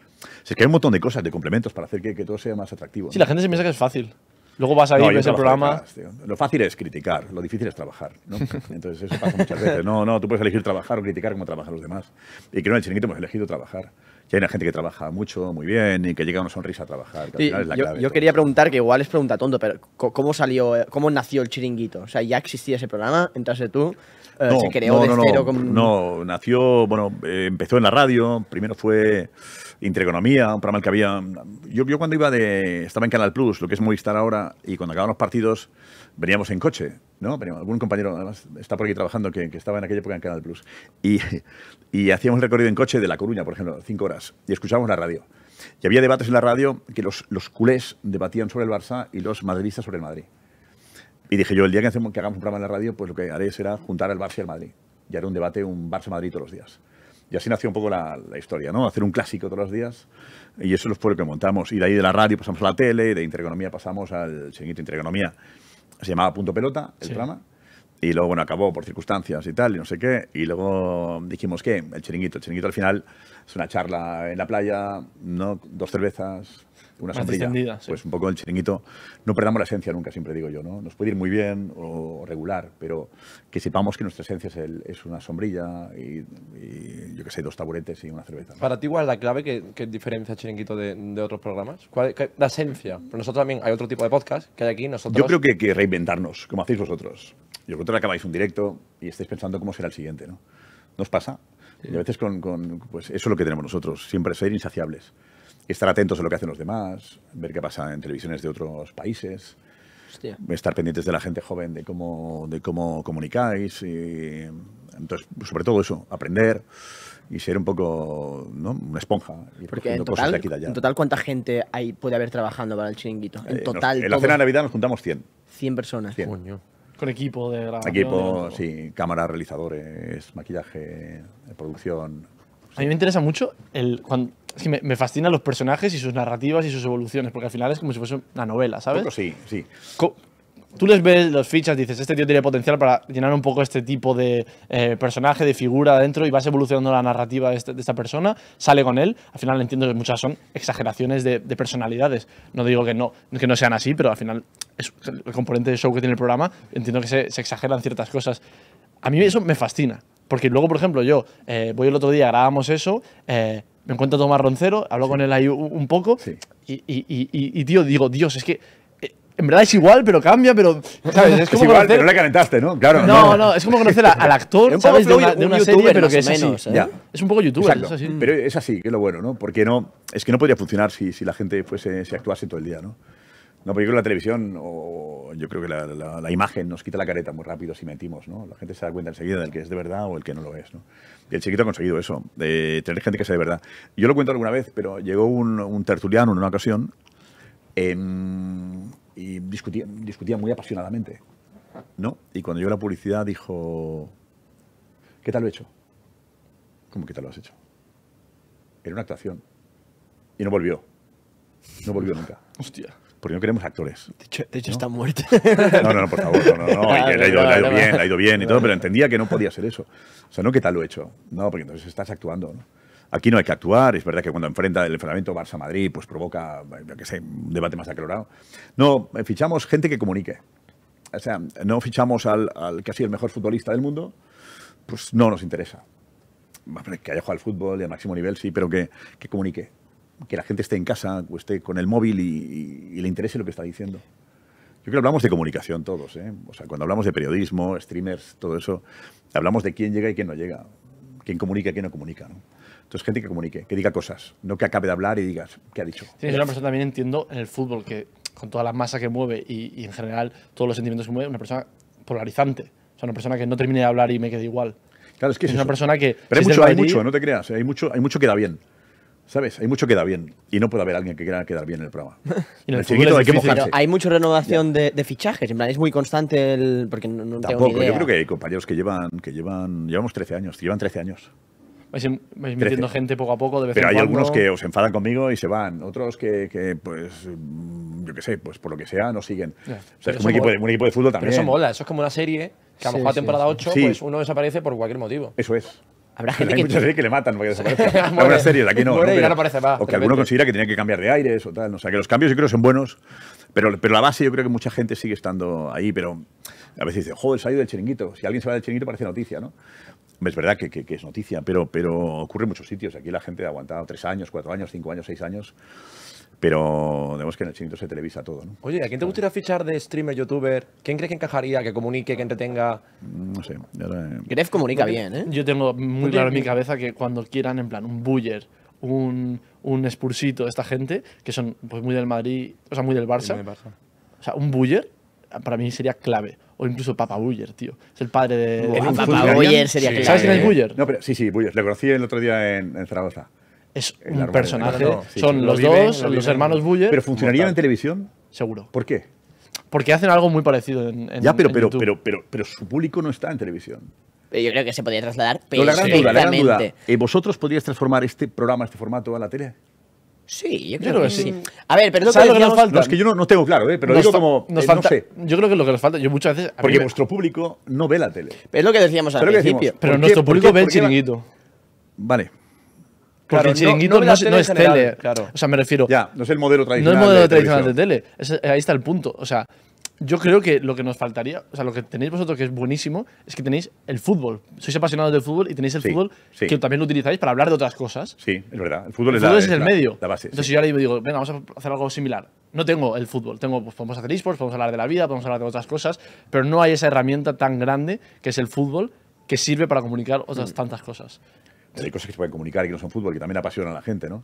es que hay un montón de cosas, de complementos para hacer que, todo sea más atractivo. Sí, la gente se piensa que es fácil. Luego vas a ir ese programa. Lo fácil es criticar, lo difícil es trabajar. ¿no? Entonces, eso pasa muchas veces. No, no, tú puedes elegir trabajar o criticar como trabajan los demás. Y creo que en el chiringuito hemos elegido trabajar. Y hay una gente que trabaja mucho, muy bien, y que llega una sonrisa a trabajar. Que yo, quería preguntar, que igual es pregunta tonto, pero ¿cómo salió, eh, cómo nació el chiringuito? O sea, ¿ya existía ese programa? ¿Entraste tú? Eh, ¿Se creó de no, cero? Con... No, nació, bueno, eh, empezó en la radio, primero fue... Intereconomía, un programa que había... Yo, yo cuando iba de... Estaba en Canal Plus, lo que es estar ahora, y cuando acababan los partidos veníamos en coche, ¿no? Veníamos, algún compañero, además, está por aquí trabajando, que, que, estaba en aquella época en Canal Plus. Y, y hacíamos el recorrido en coche de La Coruña, por ejemplo, cinco horas, y escuchábamos la radio. Y había debates en la radio que los, los culés debatían sobre el Barça y los madridistas sobre el Madrid. Y dije yo, el día que, hacemos, que hagamos un programa en la radio, pues lo que haré será juntar al Barça y al Madrid. Y haré un debate, un Barça-Madrid todos los días. Y así nació un poco la, la, historia, ¿no? Hacer un clásico todos los días. Y eso fue lo que montamos. Y de ahí de la radio pasamos a la tele, de Intereconomía pasamos al chiringuito Intereconomía. Se llamaba Punto Pelota, el drama Y luego, bueno, acabó por circunstancias y tal, y no sé qué. Y luego dijimos que el chiringuito, el chiringuito al final es una charla en la playa, ¿no? Dos cervezas, una sombrilla. Pues un poco el chiringuito. No perdamos la esencia nunca, siempre digo yo, ¿no? Nos puede ir muy bien o regular, pero que sepamos que nuestra esencia es, una sombrilla y, yo que sé, dos taburetes y una cerveza. Para ti, ¿cuál es la clave que, diferencia chiringuito de, otros programas? la esencia. nosotros también hay otro tipo de podcast que hay aquí. Nosotros... Yo creo que hay que reinventarnos, como hacéis vosotros. Yo creo que acabáis un directo y estáis pensando cómo será el siguiente, ¿no? ¿Nos pasa? Y a veces con, con, pues eso es lo que tenemos nosotros, siempre ser insaciables estar atentos a lo que hacen los demás, ver qué pasa en televisiones de otros países, estar pendientes de la gente joven, de cómo, de cómo comunicáis. entonces, pues, sobre todo eso, aprender y ser un poco una esponja. Porque en total, en total, ¿cuánta gente hay, puede haber trabajando para el chiringuito? En eh, total. en la cena de Navidad nos juntamos 100. 100 personas. Con equipo de grabación. Equipo, sí, cámara, realizadores, maquillaje, eh, producción. A mí me interesa mucho el, cuando, es me, me, fascinan los personajes y sus narrativas y sus evoluciones, porque al final es como si fuese una novela, ¿sabes? sí, sí. Tú les ves los fichas, dices, este tío tiene potencial para llenar un poco este tipo de eh, personaje, de figura adentro, y vas evolucionando la narrativa este, de, esta persona, sale con él. Al final entiendo que muchas son exageraciones de, personalidades. No digo que no, que no sean así, pero al final es el componente de show que tiene el programa, entiendo que se, exageran ciertas cosas. A mí eso me fascina. Porque luego, por ejemplo, yo eh, voy el otro día, grabamos eso, eh, me encuentro a Tomás Roncero, hablo con él ahí un poco, y, y, y, tío, digo, Dios, es que eh, en verdad es igual, pero cambia, pero. ¿sabes? Es, como igual, conocer... pero no le calentaste, ¿no? Claro. No, no, es como conocer al actor, ¿sabes? De un serie, pero que es menos, ¿eh? Es un poco youtuber, es así. Pero es así, que es lo bueno, ¿no? Porque no, es que no podría funcionar si, si la gente fuese, si actuase todo el día, ¿no? No, pero yo creo que la televisión, o yo creo que la, imagen nos quita la careta muy rápido si mentimos, ¿no? La gente se da cuenta enseguida del que es de verdad o el que no lo es, ¿no? Y el chiquito ha conseguido eso, de tener gente que sea de verdad. Yo lo cuento alguna vez, pero llegó un, un tertuliano en una ocasión em, y discutía, discutía muy apasionadamente, ¿no? Y cuando llegó la publicidad dijo, ¿qué tal lo he hecho? ¿Cómo que tal lo has hecho? Era una actuación. Y no volvió. No volvió nunca. Hostia porque no queremos actores. De hecho, está muerto. No, no, no, por favor, no, ah, ha ido, bien, ha ido bien y todo, pero entendía que no podía ser eso. O sea, no qué tal lo he hecho. No, porque entonces estás actuando, Aquí no hay que actuar, es verdad que cuando enfrenta el enfrentamiento Barça-Madrid, pues provoca, yo qué sé, un debate más acalorado. No, eh, fichamos gente que comunique. O sea, no fichamos al, ha sido el mejor futbolista del mundo, pues no nos interesa. Que haya jugado al fútbol y al máximo nivel, sí, pero que comunique que la gente esté en casa o esté con el móvil y, le interese lo que está diciendo. Yo creo que hablamos de comunicación todos, ¿eh? O sea, cuando hablamos de periodismo, streamers, todo eso, hablamos de quién llega y quién no llega, quién comunica y quién no comunica, Entonces, gente que comunique, que diga cosas, no que acabe de hablar y digas, ¿qué ha dicho? Tienes una persona también, entiendo, en el fútbol, que con toda la masa que mueve y, en general todos los sentimientos que mueve, una persona polarizante. O sea, una persona que no termine de hablar y me quede igual. Claro, es que es, una persona que... Pero hay, mucho, hay mucho, no te creas, hay mucho, hay mucho que da bien. ¿Sabes? Hay mucho que da bien. Y no puede haber alguien que quiera quedar bien en el programa. hay mucha renovación de, fichajes. es muy constante el. Porque Yo creo que hay compañeros que llevan. que llevan Llevamos 13 años. Llevan 13 años. Vais, metiendo gente poco a poco de vez Pero hay algunos que os enfadan conmigo y se van. Otros que, pues. Mm, yo qué sé, pues por lo que sea, no siguen. O sea, es como un equipo, de, fútbol también. Pero eso mola. Eso es como una serie que a lo mejor a temporada 8 pues uno desaparece por cualquier motivo. Eso es hay que... muchas series que le matan porque desaparece. de aquí ¿no? o que alguno considera que tenía que cambiar de aires o tal. O sea, que los cambios yo creo son buenos, pero, pero la base yo creo que mucha gente sigue estando ahí, pero a veces dice, joder, se ha ido del chiringuito. Si alguien se va del chiringuito parece noticia, ¿no? Es verdad que, es noticia, pero, pero ocurre en muchos sitios. Aquí la gente ha aguantado tres años, cuatro años, cinco años, seis años. Pero vemos que en el chinito se televisa todo, ¿no? Oye, ¿a quién te gustaría fichar de streamer, youtuber? ¿Quién crees que encajaría, que comunique, que entretenga? No sé. Gref comunica bien, ¿eh? Yo tengo muy claro en mi cabeza que cuando quieran, en plan, un Buller, un, un de esta gente, que son pues, muy del Madrid, o sea, muy del Barça. O sea, un Buller, para mí sería clave. O incluso Papa Buller, tío. Es el padre de. Papa Buller sería clave. ¿Sabes quién es ¿eh? Buller? No, pero sí, sí, Buller. Le conocí el otro día en Zaragoza es un personaje. son los dos, los hermanos Buller. ¿Pero funcionarían en televisión? Seguro. ¿Por qué? Porque hacen algo muy parecido en, en Ya, pero, pero, pero, pero, su público no está en televisión yo creo que se podría trasladar pero la gran duda, eh, ¿Vosotros podríais transformar este programa, este formato a la tele? Sí, yo creo, que, sí. A ver, pero no ¿Sabes lo que nos falta? No, es que yo no, no tengo claro, ¿eh? pero eso digo como. Eh, no sé. Yo creo que lo que nos falta, yo muchas veces. Porque vuestro público no ve la tele. es lo que decíamos al principio. pero nuestro público ve el chiringuito. Vale, porque el chiringuito no, es, tele. O sea, me refiero. Ya, no es el modelo tradicional. No es el modelo de tradicional de tele. ahí está el punto. O sea, yo creo que lo que nos faltaría, o sea, lo que tenéis vosotros que es buenísimo, es que tenéis el fútbol. Sois apasionados del fútbol y tenéis el fútbol que también lo utilizáis para hablar de otras cosas. Sí, es verdad. El fútbol, es, la, el medio. base, Entonces yo ahora digo, venga, vamos a hacer algo similar. No tengo el fútbol, tengo, pues, podemos hacer esports, podemos hablar de la vida, podemos hablar de otras cosas, pero no hay esa herramienta tan grande que es el fútbol que sirve para comunicar otras mm. tantas cosas hay cosas que se pueden comunicar y que no son fútbol, que también apasionan a la gente, ¿no?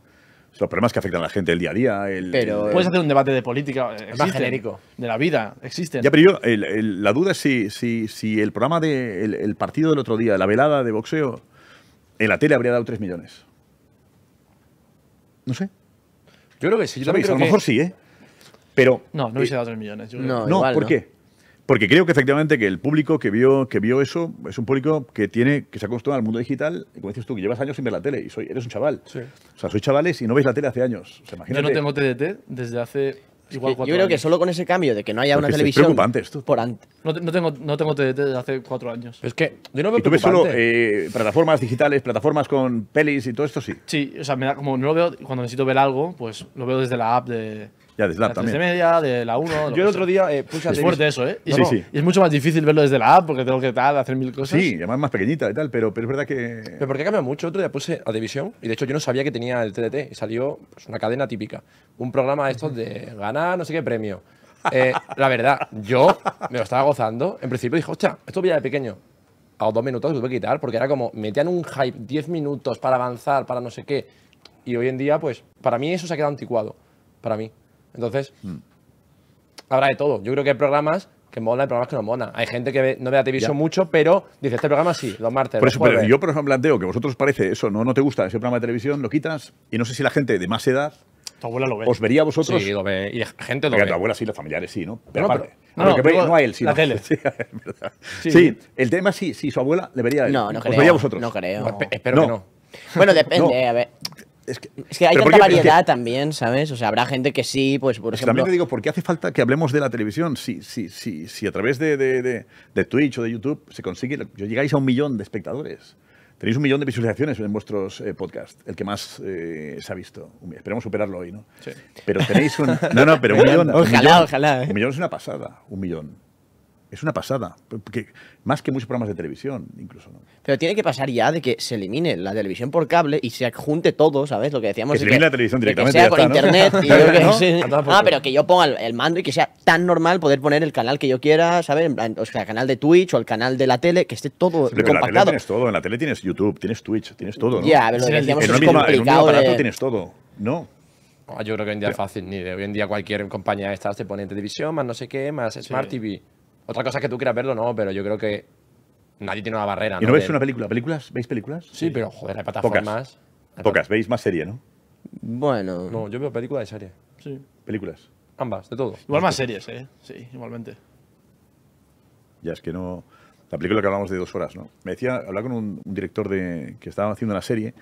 Los problemas que afectan a la gente el día a día. pero eh, puedes hacer un debate de política eh, es más genérico. De la vida, existen. Ya, pero yo, la duda es si, si, el programa del el partido del otro día, la velada de boxeo, en la tele habría dado 3 millones. No sé. Yo creo que sí. a lo mejor sí, ¿eh? Pero. No, no hubiese eh, dado 3 millones. No, ¿por qué? Porque creo que efectivamente que el público que vio, que vio eso es un público que tiene, que se ha acostumbrado al mundo digital, y como dices tú, que llevas años sin ver la tele y soy, eres un chaval. O sea, soy chavales y no veis la tele hace años. Yo no tengo TDT desde hace Igual cuatro años. yo creo que solo con ese cambio de que no haya una televisión. Es preocupante esto. Por No, tengo, TDT desde hace cuatro años. es que yo no veo ¿Y tú ves solo eh, plataformas digitales, plataformas con pelis y todo esto, sí. Sí, o sea, me da, como no lo veo, cuando necesito ver algo, pues lo veo desde la app de, ya desde De media, de la 1. Yo el otro día eh, puse Es fuerte eso, ¿eh? Y, es mucho más difícil verlo desde la app porque tengo que tal, hacer mil cosas. Sí, además más pequeñita y tal, pero, pero es verdad que. Pero porque cambia mucho. Otro día puse a División y de hecho yo no sabía que tenía el TDT y salió pues, una cadena típica. Un programa de estos de ganar no sé qué premio. Eh, la verdad, yo me lo estaba gozando. En principio dije, hostia, esto ya de pequeño. A dos minutos lo tuve que quitar porque era como metían un hype 10 minutos para avanzar, para no sé qué. Y hoy en día, pues, para mí eso se ha quedado anticuado. Para mí. Entonces, mm. habrá de todo. Yo creo que hay programas que mola y programas que no mola. Hay gente que no ve a TV, mucho, pero dice, este programa sí, los martes. Por eso, pero yo, por ejemplo, planteo que vosotros parece eso, no, no te gusta ese programa de televisión, lo quitas, y no sé si la gente de más edad tu abuela lo ve. ¿Os vería vosotros? Sí, lo Y gente lo Tu abuela sí, los familiares sí, ¿no? Pero aparte. No, a él, La tele. Sí, sí, el tema sí, sí, su abuela le vería a él. No, no creo. vería vosotros? No creo. espero que no. Bueno, depende, a ver. Es que, hay tanta variedad también, ¿sabes? O sea, habrá gente que sí, pues por ejemplo. también te digo, ¿por qué hace falta que hablemos de la televisión? Si, si, si, si a través de, de, Twitch o de YouTube se consigue. Yo llegáis a un millón de espectadores. Tenéis un millón de visualizaciones en vuestros eh, podcasts, el que más eh, se ha visto. Esperemos superarlo hoy, ¿no? Sí. Pero tenéis un. No, no, pero un millón. Ojalá, ojalá. ¿eh? Un millón es una pasada, un millón. Es una pasada, más que muchos programas de televisión, incluso. Pero tiene que pasar ya de que se elimine la televisión por cable y se junte todo, ¿sabes? Lo que decíamos. Que se elimine la televisión directamente. sea por internet. Ah, pero que yo ponga el, mando y que sea tan normal poder poner el canal que yo quiera, ¿sabes? O sea, el canal de Twitch o el canal de la tele, que esté todo compactado. En la tele tienes todo, en la tele tienes YouTube, tienes Twitch, tienes todo, ¿no? Ya, lo que decíamos es complicado. tienes todo, ¿no? Ah, yo creo que hoy en día es fácil, ni de hoy en día cualquier compañía de estas te pone televisión, más no sé qué, más Smart TV. Otra cosa es que tú quieras verlo, no, pero yo creo que nadie tiene una barrera. ¿Y no, veis una película? ¿Películas? ¿Veis películas? Sí, pero joder, hay plataformas. Pocas. veis más serie, ¿no? Bueno. No, yo veo películas de serie. Sí. ¿Películas? Ambas, de todo. Igual más este. series, ¿eh? Sí, igualmente. Ya es que no. La película que hablamos de dos horas, ¿no? Me decía, hablaba con un, director de, que estaba haciendo una serie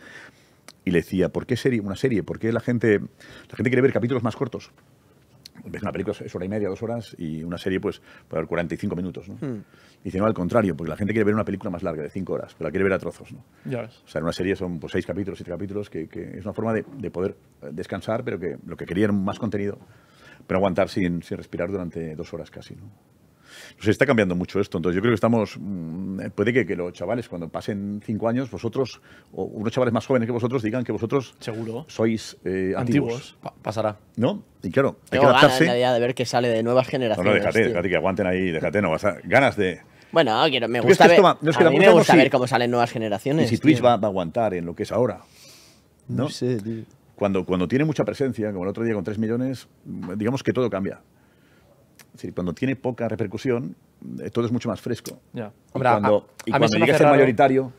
y le decía, ¿por qué serie? Una serie, ¿por qué la gente, la gente quiere ver capítulos más cortos? una película es hora y media, dos horas, y una serie pues puede haber 45 minutos. ¿no? Hmm. Dice, no, al contrario, porque la gente quiere ver una película más larga, de cinco horas, pero la quiere ver a trozos. ¿no? O sea, en una serie son pues, seis capítulos, siete capítulos, que, es una forma de, poder eh, descansar, pero que lo que querían más contenido, pero aguantar sin, sin respirar durante dos horas casi. ¿no? se está cambiando mucho esto. Entonces yo creo que estamos, mm, eh, puede que, que los chavales cuando pasen cinco años, vosotros, o unos chavales más jóvenes que vosotros, digan que vosotros Seguro. sois eh, antiguos. pasará. ¿No? Y claro, hay que adaptarse. Ganas, de ver que sale de nuevas generaciones. No, no, déjate, que aguanten ahí, déjate, no Ganas de... Bueno, quiero, me gusta, ver, a mí me gusta ver cómo salen nuevas generaciones. Y si Twitch va, a aguantar en lo que es ahora. No, sé, tío. Cuando, cuando tiene mucha presencia, como el otro día con 3 millones, digamos que todo cambia cuando tiene poca repercusión, eh, todo es mucho más fresco. Y cuando, llegue a mayoritario,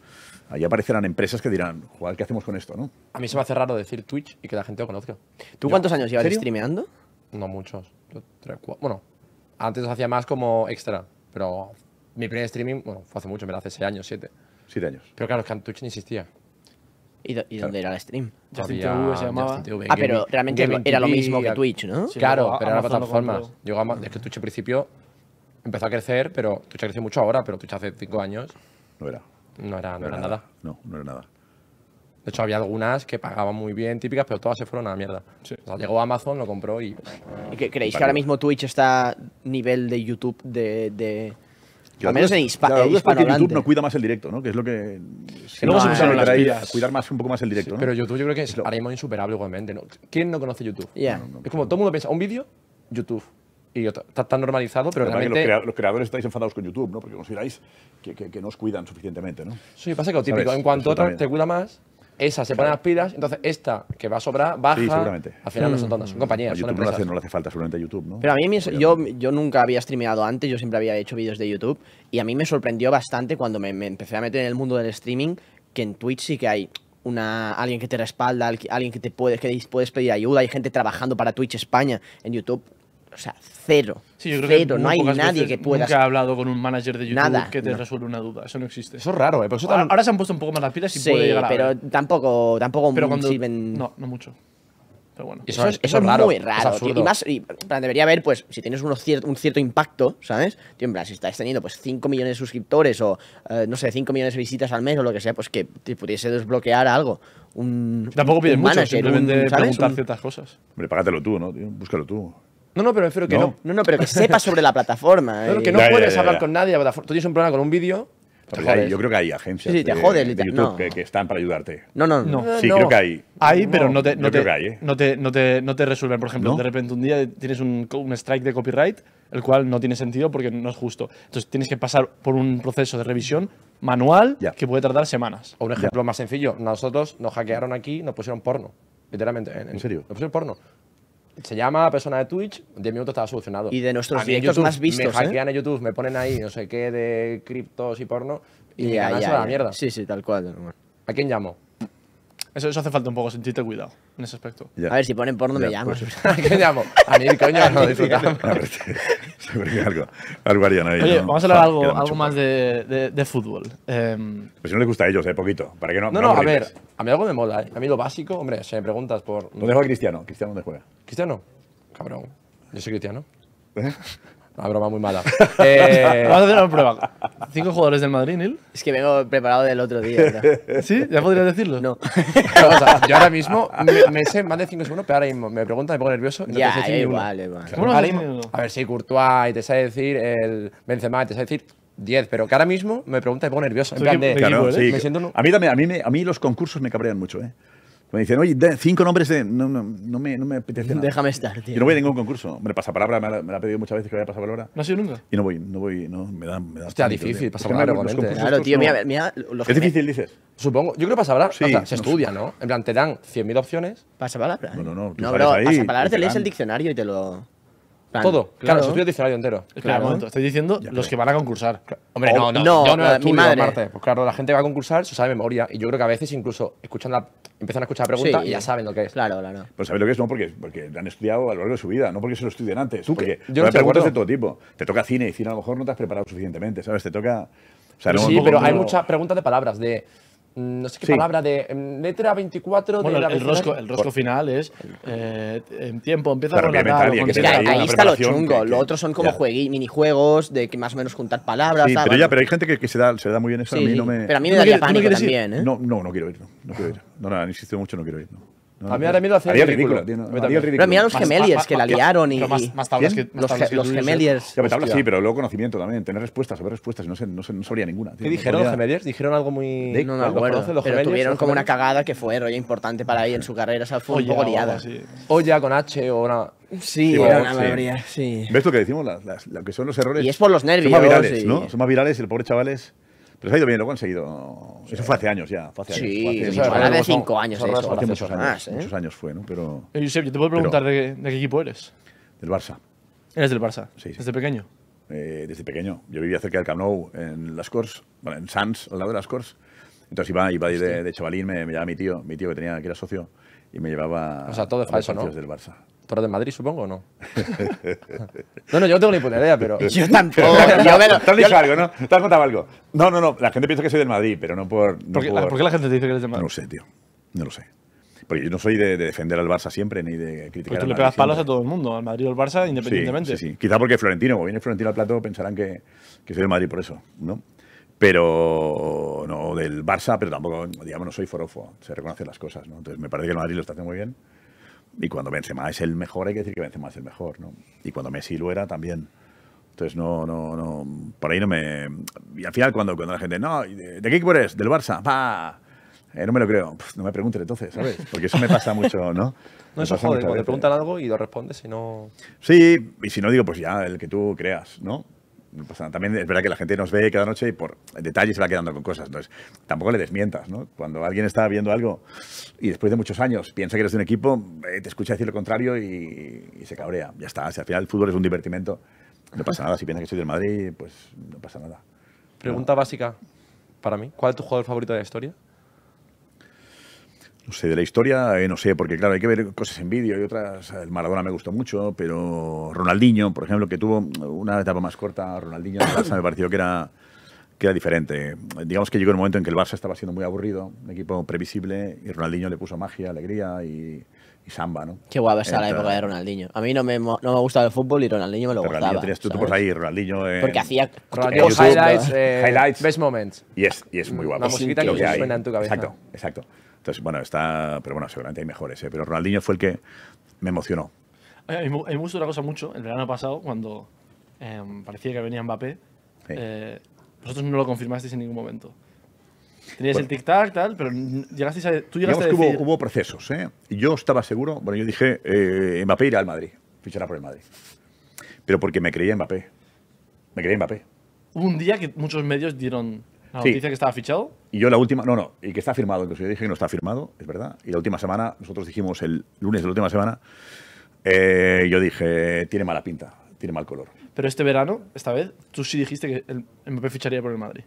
ahí aparecerán empresas que dirán, Joder, ¿qué hacemos con esto? ¿no? A mí se me hace raro decir Twitch y que la gente lo conozca. ¿Tú cuántos años llevas streameando? No muchos. bueno, antes lo hacía más como extra, pero mi primer streaming, bueno, fue hace mucho, me hace seis años, siete. Siete años. Pero claro, es que en Twitch no existía. ¿Y, dónde era el stream? Justin se llamaba. Ah, pero realmente era lo mismo que Twitch, ¿no? claro, pero eran plataformas. Llegó es que Twitch al principio empezó a crecer, pero Twitch ha crecido mucho ahora, pero Twitch hace cinco años. No era. No era, no, era, nada. No, no era nada. De hecho, había algunas que pagaban muy bien, típicas, pero todas se fueron a la mierda. llegó Amazon, lo compró y. ¿Y ¿Creéis que ahora mismo Twitch está nivel de YouTube de al menos en hispa, YouTube no cuida más el directo, ¿no? Que es lo que. Si no, se las pilas. Cuidar más, un poco más el directo. ¿no? Pero YouTube yo creo que es ahora insuperable igualmente. ¿no? ¿Quién no conoce YouTube? es como todo el mundo piensa, un vídeo, YouTube. Y está tan normalizado, pero, realmente... Los, creadores estáis enfadados con YouTube, ¿no? Porque consideráis que, que, que no os cuidan suficientemente, ¿no? Sí, pasa que lo típico, en cuanto a te cuida más, esa se pone las pilas, entonces esta que va a sobrar baja. Sí, seguramente. Al final no son tontas, son mm. compañías, son empresas. No, hace, no le hace falta seguramente YouTube, ¿no? Pero a mí, yo, nunca había streameado antes, yo siempre había hecho vídeos de YouTube y a mí me sorprendió bastante cuando me, empecé a meter en el mundo del streaming que en Twitch sí que hay una, alguien que te respalda, alguien que te puede, que puedes pedir ayuda, hay gente trabajando para Twitch España en YouTube. O sea, cero. Sí, yo creo que no hay nadie que pueda. Nunca ha hablado con un manager de YouTube que te resuelva una duda. Eso no existe. Eso es raro, ¿eh? Pero ahora, se han puesto un poco más las pilas y sí, puede llegar a. Pero tampoco, tampoco sirven. No, no mucho. Pero bueno. Eso, es, eso muy raro. Y más, debería haber, pues, si tienes uno un cierto impacto, ¿sabes? en plan, si estás teniendo, pues, 5 millones de suscriptores o, eh, no sé, 5 millones de visitas al mes o lo que sea, pues que te pudiese desbloquear algo. Tampoco pides mucho, simplemente preguntar ciertas cosas. Hombre, págatelo tú, ¿no, tío? Búscalo tú. No, no, pero me refiero que no. no. No, pero que sepa sobre la plataforma. No, eh. que no puedes hablar con nadie. Tú tienes un problema con un vídeo. yo creo que hay agencias sí, te de, YouTube que, están para ayudarte. No, no, no. Sí, creo que hay. Hay, pero no ¿eh? te, no, te, no, te, resuelven. Por ejemplo, de repente un día tienes un, strike de copyright, el cual no tiene sentido porque no es justo. Entonces tienes que pasar por un proceso de revisión manual que puede tardar semanas. O un ejemplo más sencillo, nosotros nos hackearon aquí, nos pusieron porno, literalmente. ¿En, en serio? Nos pusieron porno se llama persona de Twitch, 10 minutos estaba solucionado. Y de nuestros directos más vistos. Me ¿eh? hackean en YouTube, me ponen ahí no sé qué de criptos y porno y, ya, a la mierda. Sí, sí, tal cual. ¿A quién llamo? Eso, eso hace falta un poco, sentirte cuidado en ese aspecto. A ver, si ponen por donde me llamo. ¿A qué llamo? A mí, coño, no A ver, seguro algo, algo harían Oye, vamos a hablar ah, algo, más de, de, fútbol. Em, pues si no les gusta a ellos, eh, poquito. Para que no, no, a ver, a mí algo me mola. Eh. A mí lo básico, hombre, si me preguntas por… ¿Dónde juega Cristiano? ¿Cristiano dónde juega? ¿Cristiano? Cabrón, yo soy cristiano. ¿Eh? Una broma muy mala. Eh, Vamos a hacer una prueba. ¿Cinco jugadores del Madrid, Nil? Es que vengo preparado del otro día. ¿Sí? ¿Ya podrías decirlo? No. yo ahora mismo me, sé más de cinco segundos, pero ahora mismo me preguntan, me pongo nervioso. ya, sé igual, igual. ¿Cómo a ver, si Courtois, te sabe decir, el Benzema, te sabe decir diez. pero que ahora mismo me pregunta y me pongo nervioso. En plan de, ¿eh? A mí a mí los concursos me cabrean mucho, ¿eh? Me dicen, oye, cinco nombres de... No, no, no, me, no me apetece Déjame estar, tío. Yo no voy a ningún concurso. Me pasapalabra, me la, me ha pedido muchas veces que vaya a palabra ¿No ha sido nunca? Y no voy, no voy, no, me da... Me da Hostia, difícil, pasapalabra, palabra Claro, tío, mira, mira... es difícil, dices. Supongo, yo creo que pasapalabra, sí, se estudia, ¿no? En plan, te dan 100.000 opciones. ¿Pasapalabra? ¿eh? No, no, no. No, pero pasapalabra te lees el diccionario y te lo... Todo. Claro, claro. el diccionario entero. Claro, un Estoy diciendo los que van a concursar. Hombre, no, oh, no. yo no mi madre. Pues claro, la gente va a concursar, se sabe memoria. Y yo creo que a veces incluso escuchando empiezan a escuchar la pregunta y ya saben lo que es. Claro, claro. Pues saben lo que es, no porque, porque han estudiado a lo largo de su vida, no porque se lo estudian antes. ¿Tú porque no hay preguntas de todo tipo. Te toca cine, y cine a lo mejor no te has preparado suficientemente, ¿sabes? Te toca. sí, pero hay muchas preguntas de palabras, de Mm, no sé qué palabra, de em, letra 24 de el, rosco, el rosco final es eh, en tiempo, empieza a la Ahí está lo chungo, lo otro son como minijuegos de que más o menos juntar palabras. pero, ya, pero hay gente que, se, da, se, da, muy bien eso, a mí no me... Pero a mí me daría pánico también, ¿eh? No, no, no quiero ir, no, quiero ir. No, nada, insisto mucho, no quiero ir, no a mí ahora mismo hacía el ridículo. ridículo. No, el mira los gemeliers que la liaron y. Más, tablas que, los, los gemeliers. sí, pero luego conocimiento también. Tener respuestas, saber respuestas. No, sé, no, no sabría ninguna. ¿Qué dijeron los gemeliers? Dijeron algo muy. no, no, bueno, pero tuvieron como una cagada que fue rollo importante para ahí en su carrera. O sea, fue un poco liada. Olla con H o una. Sí, era una mayoría, sí. ¿Ves lo que decimos? lo que son los errores. Y es por los nervios. Son más virales, ¿no? Son más virales y el pobre chaval es. Pero se ha ido bien, lo he conseguido. Eso fue hace años ya. hace sí, hace, sí, cinco años. hace, muchos años, ¿eh? muchos años fue, ¿no? Pero, eh, yo te puedo preguntar de, qué equipo eres. Del Barça. ¿Eres del Barça? Sí. ¿Desde pequeño? Eh, desde pequeño. Yo vivía cerca del Camp Nou, en las Corts, bueno, en Sants, al lado de las Corts. Entonces iba, iba de, de, chavalín, me, llevaba mi tío, mi tío que tenía que era socio, y me llevaba o sea, todo a falso, los ¿no? del Barça eres de Madrid, supongo, ¿o no? no, no, yo no tengo ni puta idea, pero. yo tampoco. ¿Te has dicho algo, no? ¿Te has contado algo? No, no, no. La gente piensa que soy del Madrid, pero no por. ¿Por, qué, la gente te dice que eres del Madrid? No lo sé, tío. No lo sé. Porque yo no soy de, defender al Barça siempre ni de criticar. Porque tú le pegas palos a todo el mundo, al Madrid o al Barça, independientemente. Sí, sí, Quizá porque Florentino, como viene Florentino al plato, pensarán que, que soy del Madrid por eso, ¿no? pero no del Barça, pero tampoco, digamos, no soy forofo, se reconocen las cosas, ¿no? Entonces me parece que el Madrid lo está haciendo muy bien y cuando Benzema es el mejor, hay que decir que Benzema es el mejor, ¿no? Y cuando Messi lo era también. Entonces, no, no, no. Por ahí no me. Y al final, cuando, la gente. No, ¿de, qué equipo eres? ¿Del Barça? Eh, no me lo creo. no me preguntes entonces, ¿sabes? Porque eso me pasa mucho, ¿no? No, eso joder, cuando te preguntan algo y lo respondes, si no. Sí, y si no, digo, pues ya, el que tú creas, ¿no? También es verdad que la gente nos ve cada noche y por detalles se va quedando con cosas. Entonces, tampoco le desmientas, ¿no? Cuando alguien está viendo algo y después de muchos años piensa que eres de un equipo, eh, te escucha decir lo contrario y, se cabrea. Ya está. Si al final el fútbol es un divertimento, no pasa nada. Si piensas que soy del Madrid, pues no pasa nada. Pregunta básica para mí. ¿Cuál es tu jugador favorito de la historia? No sé, de la historia, eh, no sé, porque claro, hay que ver cosas en vídeo y otras. El Maradona me gustó mucho, pero Ronaldinho, por ejemplo, que tuvo una etapa más corta, Ronaldinho en Barça me pareció que era, que era diferente. Digamos que llegó un momento en que el Barça estaba siendo muy aburrido, un equipo previsible, y Ronaldinho le puso magia, alegría y, samba, ¿no? Qué guapa está la época de Ronaldinho. A mí no me, no me gustaba el fútbol y Ronaldinho me lo gustaba. Ronaldinho tenías tú, por ahí, Ronaldinho. Porque hacía Ronaldinho highlights, eh, highlights, best moments. Y es, y es muy guapo. La musiquita que, se suena en tu cabeza. Exacto, exacto. Entonces, bueno, está, pero bueno, seguramente hay mejores, ¿eh? pero Ronaldinho fue el que me emocionó. A mí, me gustó una cosa mucho el verano pasado, cuando em, parecía que venía Mbappé. Eh, vosotros no lo confirmasteis en ningún momento. Tenías el tic-tac, tal, pero llegasteis a. Tú llegaste a decir... que hubo, procesos, ¿eh? Yo estaba seguro, bueno, yo dije, eh, Mbappé irá al Madrid, fichará por el Madrid. Pero porque me creía Mbappé. Me creía Mbappé. Hubo un día que muchos medios dieron la noticia que estaba fichado. Y yo la última, no, no, y que está firmado, incluso yo dije que no está firmado, es verdad. Y la última semana, nosotros dijimos el lunes de la última semana, eh, yo dije, tiene mala pinta, tiene mal color. Pero este verano, esta vez, tú sí dijiste que el Mbappé ficharía por el Madrid.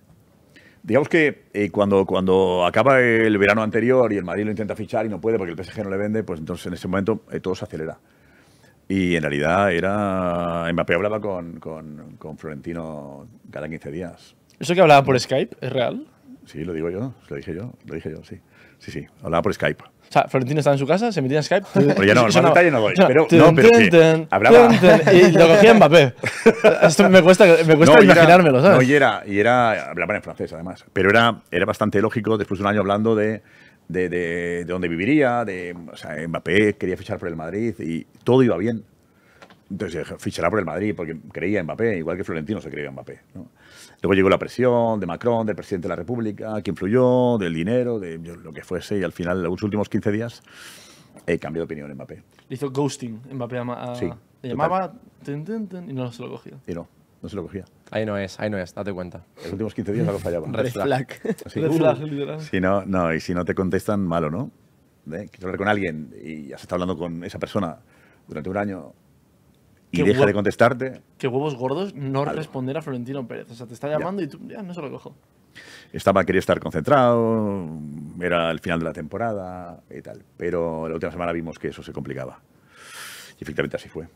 Digamos que eh, cuando, cuando acaba el verano anterior y el Madrid lo intenta fichar y no puede porque el PSG no le vende, pues entonces en ese momento eh, todo se acelera. Y en realidad era. Mbappé hablaba con, con, con Florentino cada 15 días ¿Eso que hablaba por Skype es real? Sí, lo digo yo, lo dije yo, lo dije yo, sí. Sí, sí, hablaba por Skype. O sea, Florentino estaba en su casa, se metía en Skype. Pero ya no, más detalle no voy. Pero, no, pero sí, hablaba. y lo cogía Mbappé. Esto me cuesta, me cuesta imaginármelo, ¿sabes? No, y era, y era, hablaba en francés además. Pero era, era bastante lógico después de un año hablando de, de, de, de dónde viviría, de, o sea, Mbappé quería fichar por el Madrid y todo iba bien. Entonces fichará por el Madrid porque creía en Mbappé, igual que Florentino se creía en Mbappé. ¿no? Luego llegó la presión de Macron, del presidente de la República, que influyó, del dinero, de lo que fuese, y al final, los últimos 15 días, he cambiado de opinión en Mbappé. Le hizo ghosting Mbappé a, sí, Le llamaba y no se lo cogía. Y no, no se lo cogía. Ahí no es, ahí no es, date cuenta. Los últimos 15 días algo fallaba. Red flag. Uh. Si no, no, y si no te contestan, malo, ¿no? ¿Eh? hablar con alguien y has estado hablando con esa persona durante un año y deja de contestarte. Qué huevos gordos no responder a Florentino Pérez. O sea, te está llamando y tú ya no se lo cojo. Estaba, quería estar concentrado, era el final de la temporada y tal. Pero la última semana vimos que eso se complicaba. Y efectivamente así fue.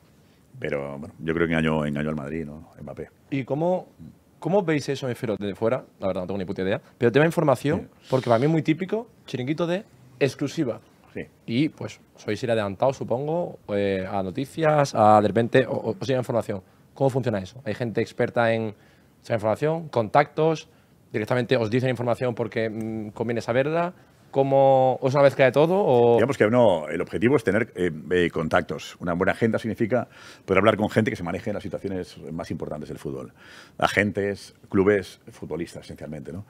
Pero bueno, yo creo que engañó, engañó al Madrid, ¿no? Mbappé. ¿Y cómo, cómo veis eso, Efero, desde fuera? La verdad, no tengo ni puta idea. Pero te tema información, porque para mí es muy típico, chiringuito de exclusiva. Y pues sois ir adelantado, supongo, eh, a noticias, a de repente os llega información. ¿Cómo funciona eso? ¿Hay gente experta en esa información? ¿Contactos? ¿Directamente os dicen información porque mm, conviene saberla? ¿Cómo es una mezcla de todo? Digamos que el objetivo es tener eh, eh, contactos. Una buena agenda significa poder hablar con gente que se maneje en las situaciones más importantes del fútbol. Agentes, clubes, futbolistas, esencialmente. ¿no?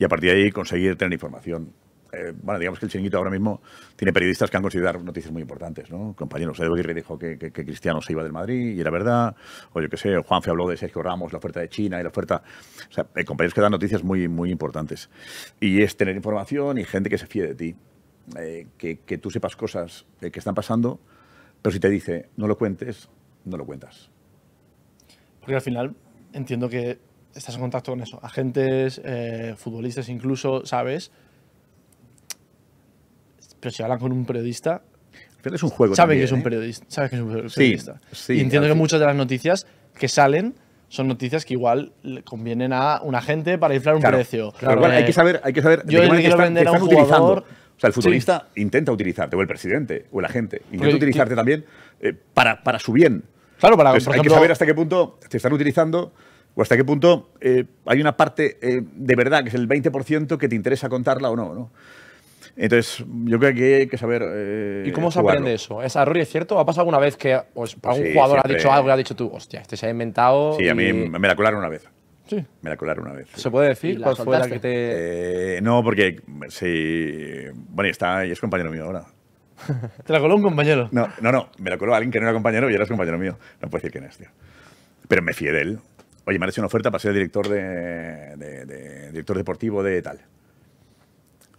Y a partir de ahí conseguir tener información eh, bueno, digamos que el chiringuito ahora mismo tiene periodistas que han considerado noticias muy importantes, ¿no? Compañeros, Edu Aguirre dijo que, que, Cristiano se iba del Madrid y era verdad, o yo qué sé, Juanfe habló de Sergio Ramos, la oferta de China y la oferta... O sea, eh, compañeros que dan noticias muy, muy importantes. Y es tener información y gente que se fíe de ti, eh, que, tú sepas cosas que están pasando, pero si te dice no lo cuentes, no lo cuentas. Porque al final entiendo que estás en contacto con eso, agentes, futbolistas incluso, sabes pero si hablan con un periodista, es un juego. Sabe que es un ¿eh? periodista. sabes que es un periodista. Sí, y entiendo que muchas de las noticias que salen son noticias que igual convienen a un agente para inflar un precio. Claro, hay que saber, hay que saber. de quiero a un O sea, el futbolista intenta utilizarte, o el presidente, o el agente, intenta utilizarte también eh, para, para su bien. Claro, para Hay que saber hasta qué punto te están utilizando o hasta qué punto eh, hay una parte de verdad, que es el 20%, que te interesa contarla o no. ¿no? Entonces, yo creo que hay que saber. Eh, ¿Y cómo se aprende eso? ¿Es error y es cierto? ¿Ha pasado alguna vez que pues, pues algún jugador ha dicho algo y ha dicho tú, hostia, este se ha inventado? Sí, a mí me la colaron una vez. Sí. Me una vez. ¿Se puede decir cuál fue la que te.? Eh, no, porque sí. Bueno, y está, y es compañero mío ahora. ¿Te la coló un compañero? No, no, no. Me la coló alguien que no era compañero y ahora compañero mío. No puedo decir quién es, tío. Pero me fié de él. Oye, me ha hecho una oferta para ser director, de director deportivo de tal.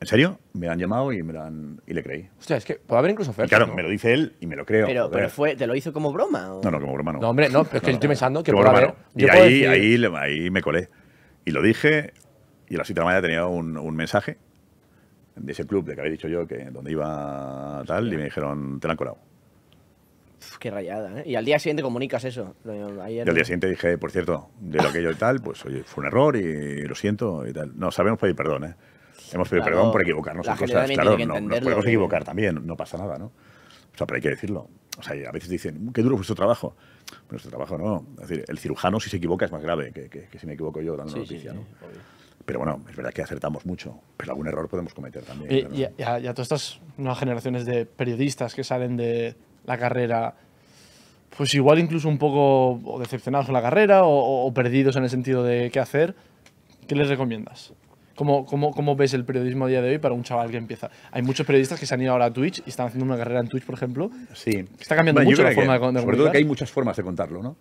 ¿En serio? Me han llamado y me han, y le creí. Hostia, es que puede haber incluso ofertas. claro, me lo dice él y me lo creo. Pero, pero fue, ¿te lo hizo como broma? No, no, como broma no. No, hombre, no, es que estoy pensando que puede haber. Y ahí, ahí, ahí, me colé. Y lo dije, y la las 7 de la mañana tenía un, mensaje de ese club de que había dicho yo que donde iba tal, y me dijeron, te lo han colado. qué rayada, ¿eh? Y al día siguiente comunicas eso. y al día siguiente dije, por cierto, de lo que yo y tal, pues fue un error y lo siento y tal. No, sabemos pedir perdón, ¿eh? Hemos pedido perdón por equivocarnos a cosas. nos podemos equivocar también, no pasa nada, ¿no? O sea, pero hay que decirlo. O sea, a veces dicen, qué duro fue su trabajo. Pero trabajo no. Es decir, el cirujano si se equivoca es más grave que, si me equivoco yo dando noticia, ¿no? pero bueno, es verdad que acertamos mucho, pero algún error podemos cometer también. Y, a, todas estas nuevas generaciones de periodistas que salen de la carrera, pues igual incluso un poco decepcionados con la carrera o, o perdidos en el sentido de qué hacer, ¿qué les recomiendas? ¿Cómo, ves el periodismo a día de hoy para un chaval que empieza? Hay muchos periodistas que se han ido ahora a Twitch y están haciendo una carrera en Twitch, por ejemplo. Sí. Está cambiando mucho la forma de, contar. Sobre todo que hay muchas formas de contarlo, ¿no?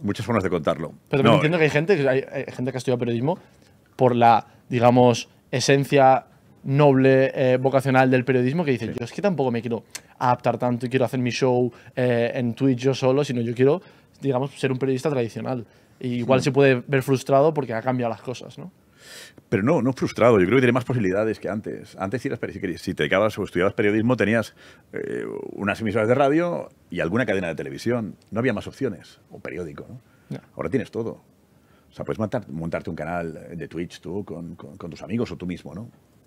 Muchas formas de contarlo. Pero también entiendo que hay gente, que hay gente que ha estudiado periodismo por la, digamos, esencia noble, eh, vocacional del periodismo que dice, yo es que tampoco me quiero adaptar tanto y quiero hacer mi show eh, en Twitch yo solo, sino yo quiero, digamos, ser un periodista tradicional. Y igual mm. se puede ver frustrado porque ha cambiado las cosas, ¿no? Pero no, no frustrado. Yo creo que tiene más posibilidades que antes. Antes si, si te dedicabas o estudiabas periodismo tenías eh, unas emisoras de radio y alguna cadena de televisión. No había más opciones. O periódico, ¿no? Ahora tienes todo. O sea, puedes montarte un canal de Twitch tú con, tus amigos o tú mismo, ¿no?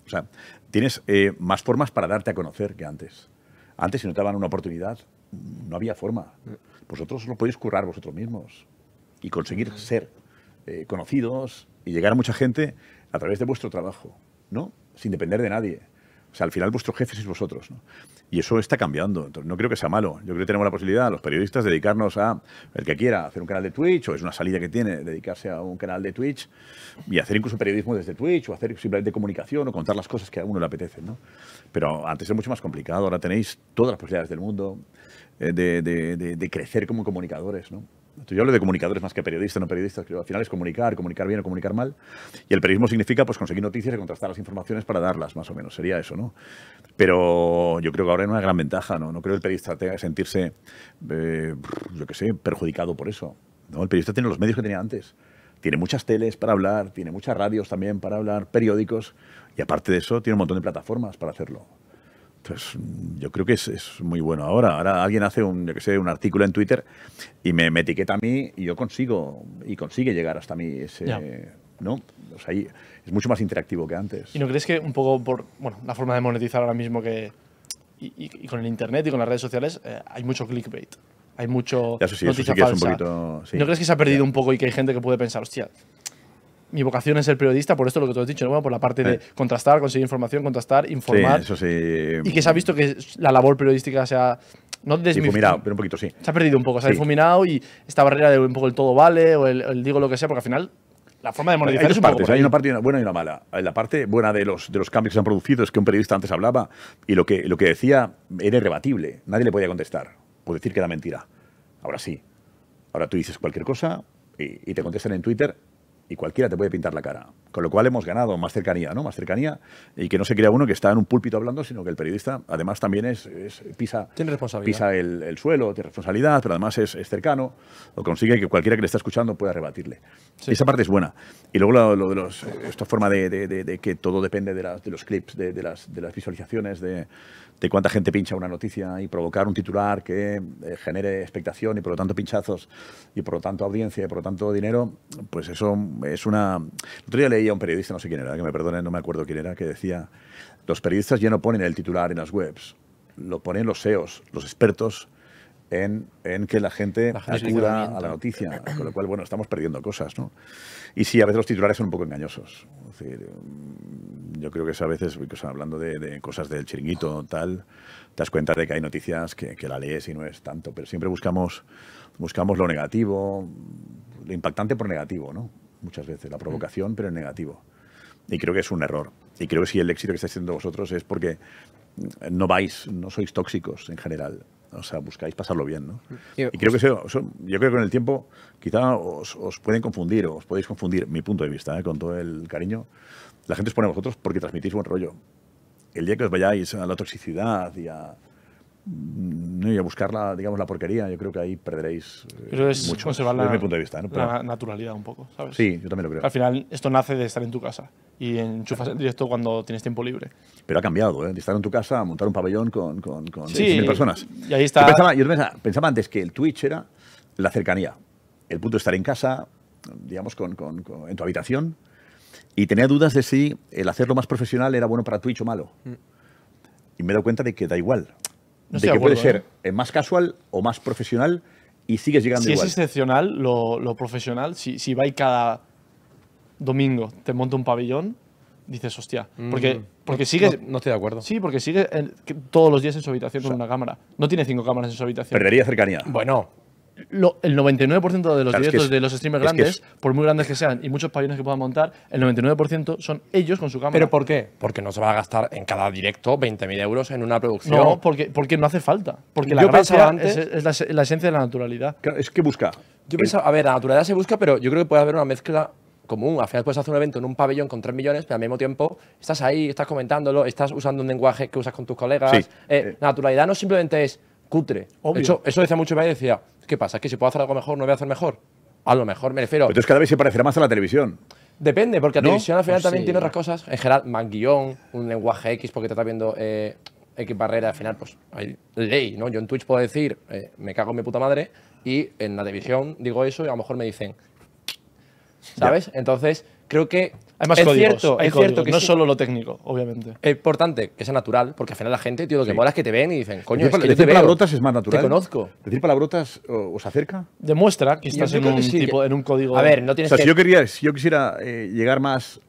O sea, tienes eh, más formas para darte a conocer que antes. Antes si no te daban una oportunidad, no había forma. Vosotros lo podéis currar vosotros mismos y conseguir ser eh, conocidos, y llegar a mucha gente a través de vuestro trabajo, ¿no? Sin depender de nadie. O sea, al final vuestro jefes es vosotros. ¿no? Y eso está cambiando. Entonces, no creo que sea malo. Yo creo que tenemos la posibilidad, los periodistas, de dedicarnos a, el que quiera, hacer un canal de Twitch, o es una salida que tiene, dedicarse a un canal de Twitch y hacer incluso periodismo desde Twitch, o hacer simplemente comunicación, o contar las cosas que a uno le apetece, ¿no? Pero antes era mucho más complicado. Ahora tenéis todas las posibilidades del mundo eh, de, de crecer como comunicadores. ¿no? yo hablo de comunicadores más que periodistas, no periodistas, que al final es comunicar, comunicar bien o comunicar mal. Y el periodismo significa pues, conseguir noticias y contrastar las informaciones para darlas, más o menos. Sería eso, ¿no? Pero yo creo que ahora hay una gran ventaja, ¿no? No creo que el periodista tenga que sentirse, eh, yo qué sé, perjudicado por eso. El periodista tiene los medios que tenía antes. Tiene muchas teles para hablar, tiene muchas radios también para hablar, periódicos. Y aparte de eso, tiene un montón de plataformas para hacerlo yo creo que es, muy bueno ahora. Ahora alguien hace un, yo que sé, un artículo en Twitter y me, etiqueta a mí y yo consigo, y consigue llegar hasta mí ese... ¿no? O sea, es mucho más interactivo que antes. ¿Y no crees que un poco por bueno, la forma de monetizar ahora mismo que y, con el internet y con las redes sociales eh, hay mucho clickbait? Hay mucho ¿No crees que se ha perdido un poco y que hay gente que puede pensar, hostia, mi vocación es ser periodista, por esto lo que tú has dicho, por la parte de eh. contrastar, conseguir información, contrastar, informar. Sí, eso sí. Y que se ha visto que la labor periodística se ha. difuminado, pero un poquito sí. Se ha perdido un poco, se ha difuminado y esta barrera de un poco el todo vale o el, digo lo que sea, porque al final la forma de monetizar hay Hay una parte buena y una mala. La parte buena de los, de los cambios que se han producido es que un periodista antes hablaba y lo que, lo que decía era irrebatible. Nadie le podía contestar o decir que era mentira. Ahora sí. Ahora tú dices cualquier cosa y te contestan en Twitter y cualquiera te puede pintar la cara. Con lo cual hemos ganado más cercanía, ¿no? Más cercanía y que no se crea uno que está en un púlpito hablando, sino que el periodista además también es, pisa, tiene responsabilidad. pisa el, suelo, tiene responsabilidad, pero además es, cercano, o consigue que cualquiera que le está escuchando pueda rebatirle. Esa parte es buena. Y luego lo, de los, eh, esta forma de, que todo depende de, los clips, de, las, de las visualizaciones, de, cuánta gente pincha una noticia y provocar un titular que eh, genere expectación y por lo tanto pinchazos y por lo tanto audiencia y por lo tanto dinero, pues eso es una a un periodista, no sé quién era, que me perdonen, no me acuerdo quién era, que decía, los periodistas ya no ponen el titular en las webs, lo ponen los SEOs, los expertos en, que la gente, acuda a la noticia, con lo cual, bueno, estamos perdiendo cosas, ¿no? Y sí, a veces los titulares son un poco engañosos. Mm, yo creo que es a veces, pues, hablando de, cosas del chiringuito, tal, te das cuenta de que hay noticias que, la lees y no es tanto, pero siempre buscamos, buscamos lo negativo, lo impactante por negativo, ¿no? muchas veces, la mm. provocación, pero en negativo. Y creo que es un error. Y creo que si el éxito que estáis haciendo vosotros es porque no vais, no sois tóxicos en general. O sea, buscáis pasarlo bien, y creo que yo creo que con el tiempo quizá os, os pueden confundir, os podéis confundir, mi punto de vista, ¿eh? con todo el cariño. La gente os pone a vosotros porque transmitís buen rollo. El día que os vayáis a la toxicidad y a, no y a buscar digamos, la porquería, yo creo que ahí perderéis Pero eh, es mucho, conservar la, mi punto de vista, naturalidad un poco, Sí, yo también lo creo. Al final, esto nace de estar en tu casa y enchufas el directo cuando tienes tiempo libre. Pero ha cambiado, ¿eh? De estar en tu casa a montar un pabellón con, con, 10.000 personas. Y ahí Yo, pensaba, antes que el Twitch era la cercanía, el punto de estar en casa, digamos, en tu habitación, y tenía dudas de si el hacerlo más profesional era bueno para Twitch o malo. Mm. Y me he dado cuenta de que da igual de que puede ser eh, más casual o más profesional y sigues llegando si igual. Si es excepcional lo, profesional, si, si va y cada domingo te monta un pabellón, dices, hostia. Porque, mm. porque sigues. No, estoy de acuerdo. Sí, porque sigue todos los días en su habitación con una cámara. No tiene cinco cámaras en su habitación. Perdería cercanía. Bueno, el 99% de los directos de los streamers grandes, por muy grandes que sean y muchos pabellones que puedan montar, el 99% son ellos con su cámara. ¿Pero por qué? Porque no se va a gastar en cada directo 20.000 euros en una producción. No, porque, porque no hace falta. Porque la es, la, esencia de la naturalidad. Es que busca. Yo pensaba, a ver, la naturalidad se busca, pero yo creo que puede haber una mezcla común. Al final puedes hacer un evento en un pabellón con 3 millones, pero al mismo tiempo estás ahí, estás comentándolo, estás usando un lenguaje que usas con tus colegas. Eh, naturalidad no simplemente es cutre. eso decía mucho y decía, ¿qué pasa? ¿Que si puedo hacer algo mejor no voy a hacer mejor? A lo mejor me refiero. Entonces cada vez se parecerá más a la televisión. Depende, porque la televisión al final pues también tiene otras cosas. En general, más guión, un lenguaje X, porque te está viendo eh, X barrera, al final, pues hay ley, ¿no? Yo en Twitch puedo decir, eh, me cago en mi puta madre, y en la televisión digo eso y a lo mejor me dicen, ¿sabes? Entonces, creo que es Cierto, es cierto que no solo lo técnico, obviamente. Es importante que sea natural, porque al final la gente, tío, lo que mola es que te ven y dicen, coño, decir, es que decir palabrotas es más natural. Te conozco. Decir palabrotas os acerca. Demuestra que estás en un, tipo, en un código. A ver, no tienes o sea, que... si, yo quería, si yo quisiera eh, llegar más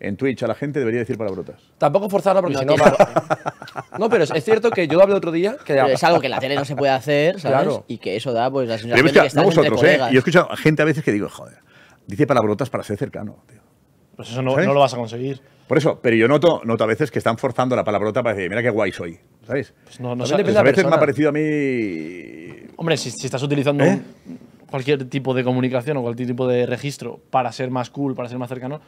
en Twitch a la gente, debería decir palabrotas. Tampoco forzarlo porque si no. No, pero es cierto que yo lo hablé otro día. Que es algo que en la tele no se puede hacer, ¿sabes? Y que eso da, pues, la sensación de que, entre ¿eh? Yo he escuchado gente a veces que digo, joder, dice palabrotas para ser cercano, tío. Pues eso no, lo vas a conseguir. Por eso, pero yo noto, a veces que están forzando la palabrota para decir, mira qué guay soy, ¿sabes? Pues no, a veces me ha parecido a mí... Hombre, si, estás utilizando ¿Eh? cualquier tipo de comunicación o cualquier tipo de registro para ser más cool, para ser más cercano,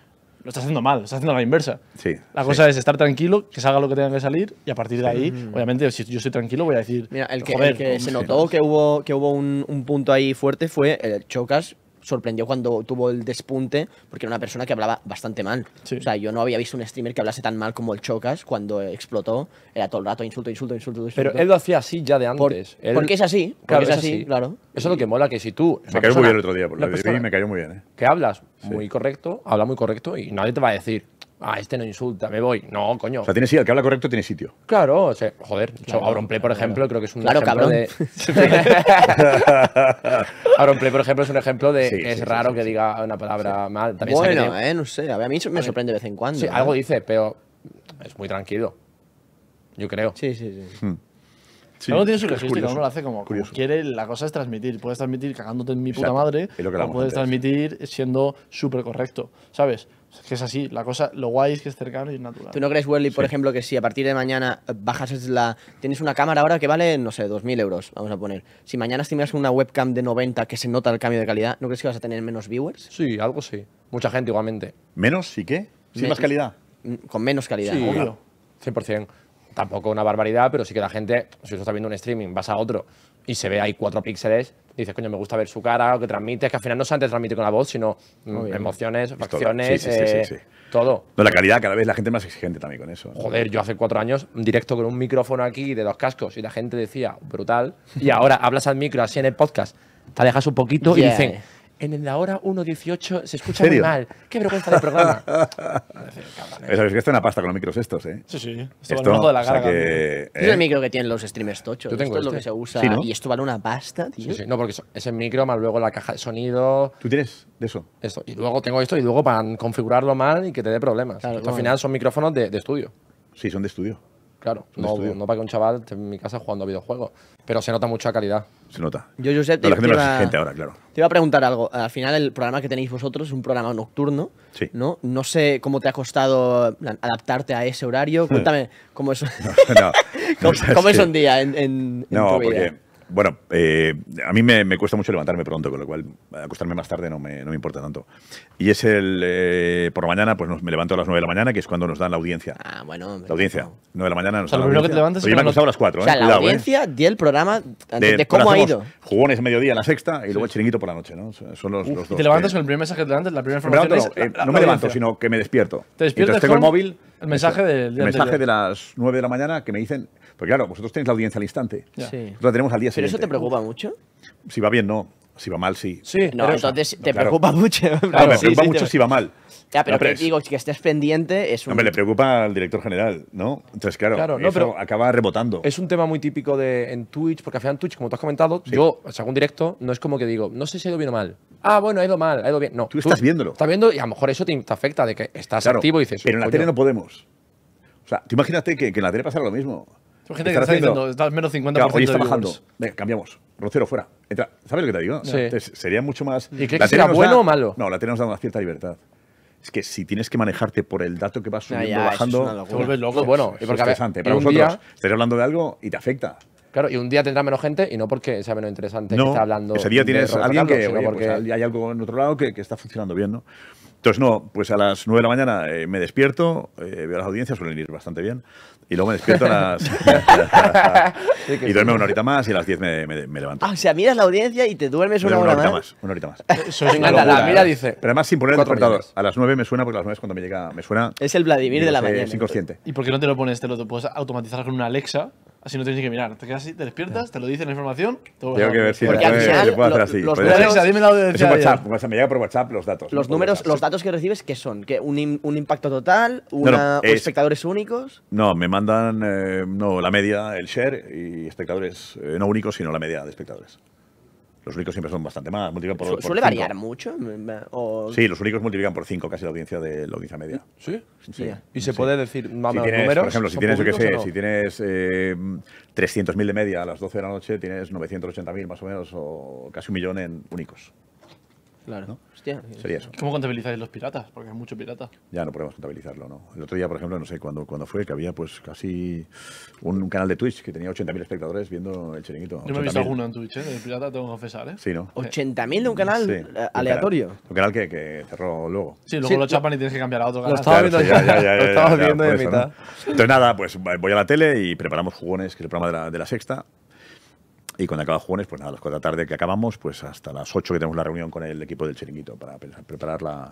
lo estás haciendo mal, lo estás haciendo a la inversa. Sí, la cosa es estar tranquilo, que salga lo que tenga que salir y a partir de ahí, obviamente, si yo soy tranquilo, voy a decir. Mira, el que, se notó que hubo, que hubo un, un punto ahí fuerte fue el Chocas sorprendió cuando tuvo el despunte, porque era una persona que hablaba bastante mal. O sea, yo no había visto un streamer que hablase tan mal como el Chocas cuando explotó. Era todo el rato insulto, insulto, insulto. Pero él lo hacía así ya de antes. Porque es así. claro, Eso es lo que mola, que si tú... Me cayó muy bien el otro día, por me cayó muy bien. ¿eh? Que hablas muy correcto, habla muy correcto y nadie te va a decir, Ah, este no insulta, me voy. No, coño. O sea, tiene sitio, el que habla correcto tiene sitio. Claro, o sea, joder. Claro, Play, por ejemplo, creo que es un claro, ejemplo cabrón. de. Play, por ejemplo, es un ejemplo de. es raro que diga una palabra mal. También bueno, eh, no sé. A mí me sorprende de vez en cuando. Sí, algo dice, pero es muy tranquilo. Yo creo. Sí, sí, sí. Hmm no tiene su no lo hace como, quiere. La cosa es transmitir. Puedes transmitir cagándote en mi puta madre lo o puedes transmitir siendo súper correcto, ¿sabes? que es así, la cosa, lo guay es que es cercano y es natural. ¿Tú no crees, Welly, por ejemplo, que si a partir de mañana bajas la... Tienes una cámara ahora que vale, no sé, 2.000 euros, vamos a poner. Si mañana estimas una webcam de 90 que se nota el cambio de calidad, ¿no crees que vas a tener menos viewers? Sí, algo sí. Mucha gente igualmente. ¿Menos? ¿Y qué? ¿Sin más calidad? Mm, con menos calidad. Sí, obvio. 100% tampoco una barbaridad, pero sí que la gente, si tú estás viendo un streaming, vas a otro y se ve ahí cuatro píxeles, dices, coño, me gusta ver su cara, lo que transmite, que al final no antes transmite con la voz, sino emociones, facciones, eh, todo. No, la calidad, cada vez la gente más exigente también con eso. Joder, yo hace cuatro años, directo con un micrófono aquí de dos cascos, y la gente decía, brutal, y ahora hablas al micro así en el podcast, te alejas un poquito y dicen en la hora 1.18 se escucha muy mal. Qué vergüenza de programa. Eso es que esto es una pasta con los micros estos, ¿eh? Sí, sí. Esto, esto todo de la garga. Es el micro que tienen los streamers tochos. esto es lo este. que se usa. Y esto vale una pasta, tío. Sí, sí. No, porque es el micro más luego la caja de sonido. ¿Tú tienes de eso? Esto. Y luego tengo esto y luego para configurarlo mal y que te dé problemas. Al final son micrófonos de estudio. Sí, son de estudio. Claro, no, para que un chaval en mi casa jugando a videojuegos. Pero se nota mucha calidad. Se nota. Yo, Josep, te, la gente ahora, claro. te iba a preguntar algo. Al final, el programa que tenéis vosotros es un programa nocturno. Sí. ¿no? no sé cómo te ha costado adaptarte a ese horario. Hmm. Cuéntame cómo es, no, ¿Cómo, es un día en, en, tu vida. Bueno, eh, a mí me, cuesta mucho levantarme pronto, con lo cual acostarme más tarde no me, no me importa tanto. Y es el. Eh, por la mañana, pues me levanto a las 9 de la mañana, que es cuando nos dan la audiencia. Ah, bueno. la audiencia. 9 de la mañana nos o sea, dan lo la que te levantas Pero yo me han a las 4. O sea, ¿eh? la audiencia, di el programa de, cómo ha ido. Jugones mediodía, la sexta, y luego el chiringuito por la noche, ¿no? Son los, los dos, ¿Te levantas con el primer mensaje que te La primera información. no, me levanto, sino que me despierto. Te despiertas. Entonces tengo el móvil. El mensaje del El mensaje de las 9 de la mañana que me dicen porque claro, vosotros tenéis la audiencia al instante. Nosotros la tenemos al día siguiente. ¿Pero eso te preocupa mucho? Si va bien, no. Si va mal, sí. Sí, no, entonces te preocupa mucho. Claro, me preocupa mucho si va mal. Ya, pero, digo, que estés pendiente es un... Hombre, le preocupa al director general, ¿no? Entonces, claro, eso pero acaba rebotando. Es un tema muy típico de, en Twitch, porque al final en Twitch, como tú has comentado, sí. yo, según directo, no es como que digo, no sé si ha ido bien o mal. Ah, bueno, ha ido mal, ha ido bien. No, tú, estás viéndolo. Estás viendo y a lo mejor eso te, afecta, de que estás activo y dices... Pero en la tele no podemos. O sea, tú imagínate que, que en la tele pasa lo mismo. Hay gente que está diciendo, estás menos 50% claro, hoy está bajando. Venga, cambiamos. Rocero, fuera. Entra. ¿Sabes lo que te digo? sería mucho más... ¿Y crees será bueno o malo? No, la tenemos dando una cierta libertad. Es que si tienes que manejarte por el dato que vas ah, subiendo, ya, bajando... Te Bueno, es, porque, interesante. Para vosotros, día, hablando de algo y te afecta. Claro, y un día tendrá menos gente y no porque sea menos interesante no, que está hablando. Ese día tienes a alguien que, oye, pues, porque hay algo en otro lado que, que, está funcionando bien, ¿no? Entonces, no, pues a las 9 de la mañana eh, me despierto, eh, veo las audiencias, suelen ir bastante bien. Y luego me despierto a las. y duerme una horita más y a las 10 me, me, levanto. Ah, o sea, miras la audiencia y te duermes una, una hora, más. Una horita más. Eso es la mira, dice. Pero además sin poner el despertador. A las 9 me suena porque a las 9 es cuando me llega. Me suena. Es el Vladimir de la mañana. Es inconsciente. ¿Y por qué no te lo pones? Te lo puedes automatizar con una Alexa. Así no tienes que mirar. Te quedas así, te despiertas, te lo dicen la información. Tengo que ver si Porque puedo hacer así. Los números, es WhatsApp, pues, me llega por WhatsApp los datos. Los números, los datos que recibes, ¿qué son? ¿Que un, impacto total? Una, ¿Espectadores únicos? No, me mandan eh, no, la media, el share y espectadores, eh, no únicos, sino la media de espectadores. Los únicos siempre son bastante más. Multiplican por, ¿Suele variar mucho? Mm, mm, sí, los únicos multiplican por cinco casi la audiencia de la audiencia media. ¿Sí? sí. y se puede decir más si tienes, números? Por ejemplo, si tienes, yo sé, si tienes 300.000 eh, de media a las 12 de la noche, tienes 980.000 más o menos o casi un millón en únicos. Claro. Hostia, Sería eso. ¿Cómo contabilizáis los piratas? Porque hay muchos piratas. Ya no podemos contabilizarlo, ¿no? El otro día, por ejemplo, no sé cuándo cuando fue, que había pues casi un, canal de Twitch que tenía 80.000 espectadores viendo el chiringuito. Yo me he visto alguno en Twitch, ¿eh? pirata, tengo que confesar, ¿eh? Sí, ¿no? 80.000 de un canal aleatorio. Un canal, que, que cerró luego. Sí, luego lo chapan y tienes que cambiar a otro canal. Lo estaba viendo, ya, lo estaba viendo de mitad. Entonces, nada, pues voy a la tele y preparamos jugones, que es el programa de la, de la sexta y cuando acaba jugones, pues nada, a las 4 de la tarde que acabamos, pues hasta las 8 que tenemos la reunión con el equipo del chiringuito para preparar la,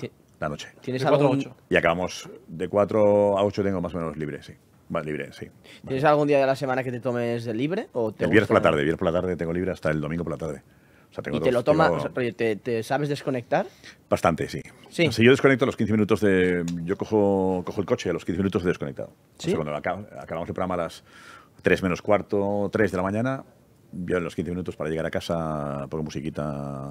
noche. ¿Tienes de 8? Y acabamos de 4 a 8 tengo más o menos libre, sí. Vale, libre, sí. ¿Tienes algún día de la semana que te tomes de libre? O el viernes por la tarde, viernes por la tarde tengo libre hasta el domingo por la tarde. O sea, tengo ¿Y te lo tomas? ¿te, sabes desconectar? Bastante, sí. Si yo desconecto los 15 minutos de. Yo cojo, cojo el coche a los 15 minutos he desconectado. ¿Sí? cuando acabamos el programa a las 3 menos cuarto, 3 de la mañana, yo en los 15 minutos para llegar a casa pongo musiquita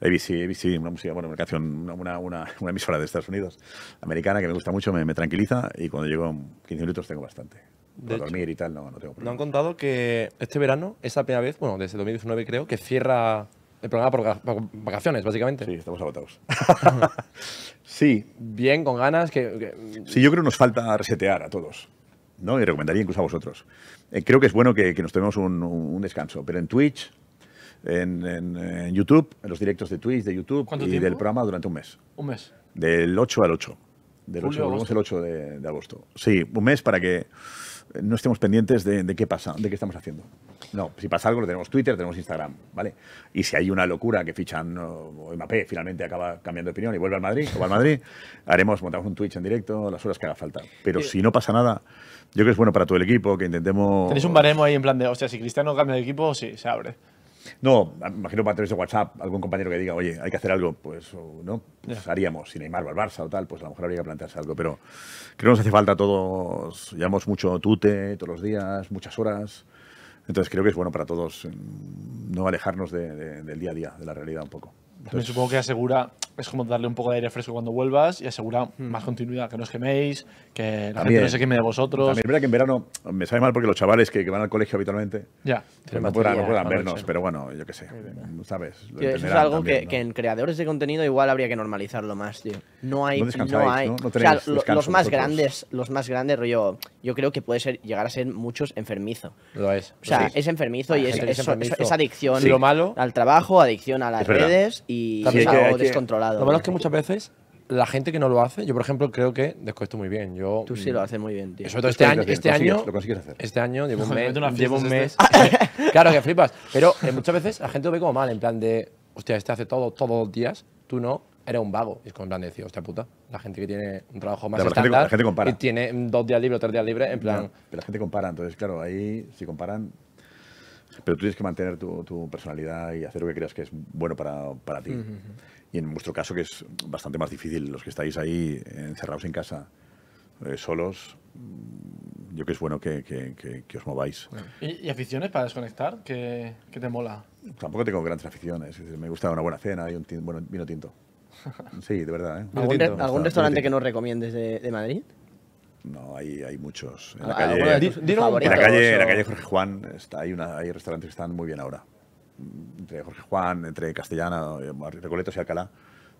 ABC, ABC, una música, bueno, una canción, una, emisora de Estados Unidos, americana, que me gusta mucho, me, tranquiliza y cuando llego 15 minutos tengo bastante. Para dormir y tal, no, tengo problema. Nos han contado que este verano es la primera vez, bueno, desde 2019 creo, que cierra el programa por vacaciones, básicamente. Sí, estamos agotados. sí. Bien, con ganas. Que, Sí, yo creo que nos falta resetear a todos, ¿no? Y recomendaría incluso a vosotros. Eh, creo que es bueno que, nos tomemos un, descanso. Pero en Twitch, en, YouTube, en los directos de Twitch, de YouTube y del programa durante un mes. Un mes. Del 8 al 8. Del 8, el 8 de, de agosto. Sí, un mes para que no estemos pendientes de, qué pasa, de qué estamos haciendo. No, si pasa algo, lo tenemos Twitter, tenemos Instagram, ¿vale? Y si hay una locura que fichan o MAP finalmente acaba cambiando de opinión y vuelve al Madrid, o al Madrid, haremos, montamos un Twitch en directo las horas que haga falta. Pero si no pasa nada, yo creo que es bueno para todo el equipo, que intentemos... Tenéis un baremo ahí en plan de, sea si Cristiano cambia de equipo, sí, se abre. No, imagino para través de WhatsApp algún compañero que diga, oye, hay que hacer algo, pues no, pues haríamos, si Neymar al Barça o tal, pues a lo mejor habría que plantearse algo, pero creo que nos hace falta todos, llevamos mucho tute todos los días, muchas horas, entonces creo que es bueno para todos mm, no alejarnos de, del día a día, de la realidad un poco supongo que asegura, es como darle un poco de aire fresco cuando vuelvas y asegura hmm. más continuidad, que no os queméis, que la gente no se queme de vosotros. También es verdad que en verano me sabe mal porque los chavales que, van al colegio habitualmente Ya. Pues no puedan, vernos, pero bueno, yo qué sé, ¿sabes? es algo que, en creadores de contenido igual habría que normalizarlo más, tío. No hay, No hay. los más grandes, los más grandes, rollo, yo creo que puede ser llegar a ser muchos enfermizo. Lo es. O sea, es enfermizo y ah, es, adicción al trabajo, adicción a las redes y descontrolado. Lo malo es que muchas veces la gente que no lo hace, yo por ejemplo creo que Descuesto muy bien. Yo, Tú sí mm, lo haces muy bien, tío. Sobre este, este, este año, este año, lo Este llevo un mes, claro que flipas, pero eh, muchas veces la gente lo ve como mal, en plan de, hostia, este hace todo todos los días, tú no, era un vago. Y es en plan de decir, hostia puta, la gente que tiene un trabajo más estándar la gente, y tiene dos días libres, tres días libres, en plan... pero la gente compara, entonces claro, ahí si comparan pero tú tienes que mantener tu, personalidad y hacer lo que creas que es bueno para, para ti. Y en vuestro caso, que es bastante más difícil, los que estáis ahí encerrados en casa, eh, solos, mm, yo que es bueno que, que, os mováis. ¿Y, aficiones para desconectar? ¿Qué, te mola? Tampoco tengo grandes aficiones. Me gusta una buena cena y un bueno, vino tinto. Sí, de verdad. ¿eh? ¿Algún, ¿Algún, restaurante que nos recomiendes de, de Madrid? No, hay, hay muchos. En la, ah, calle, en la, calle, Jorge Juan está, hay, una, restaurantes que están muy bien ahora. Entre Jorge Juan, entre Castellana, eh, Recoletos y Alcalá.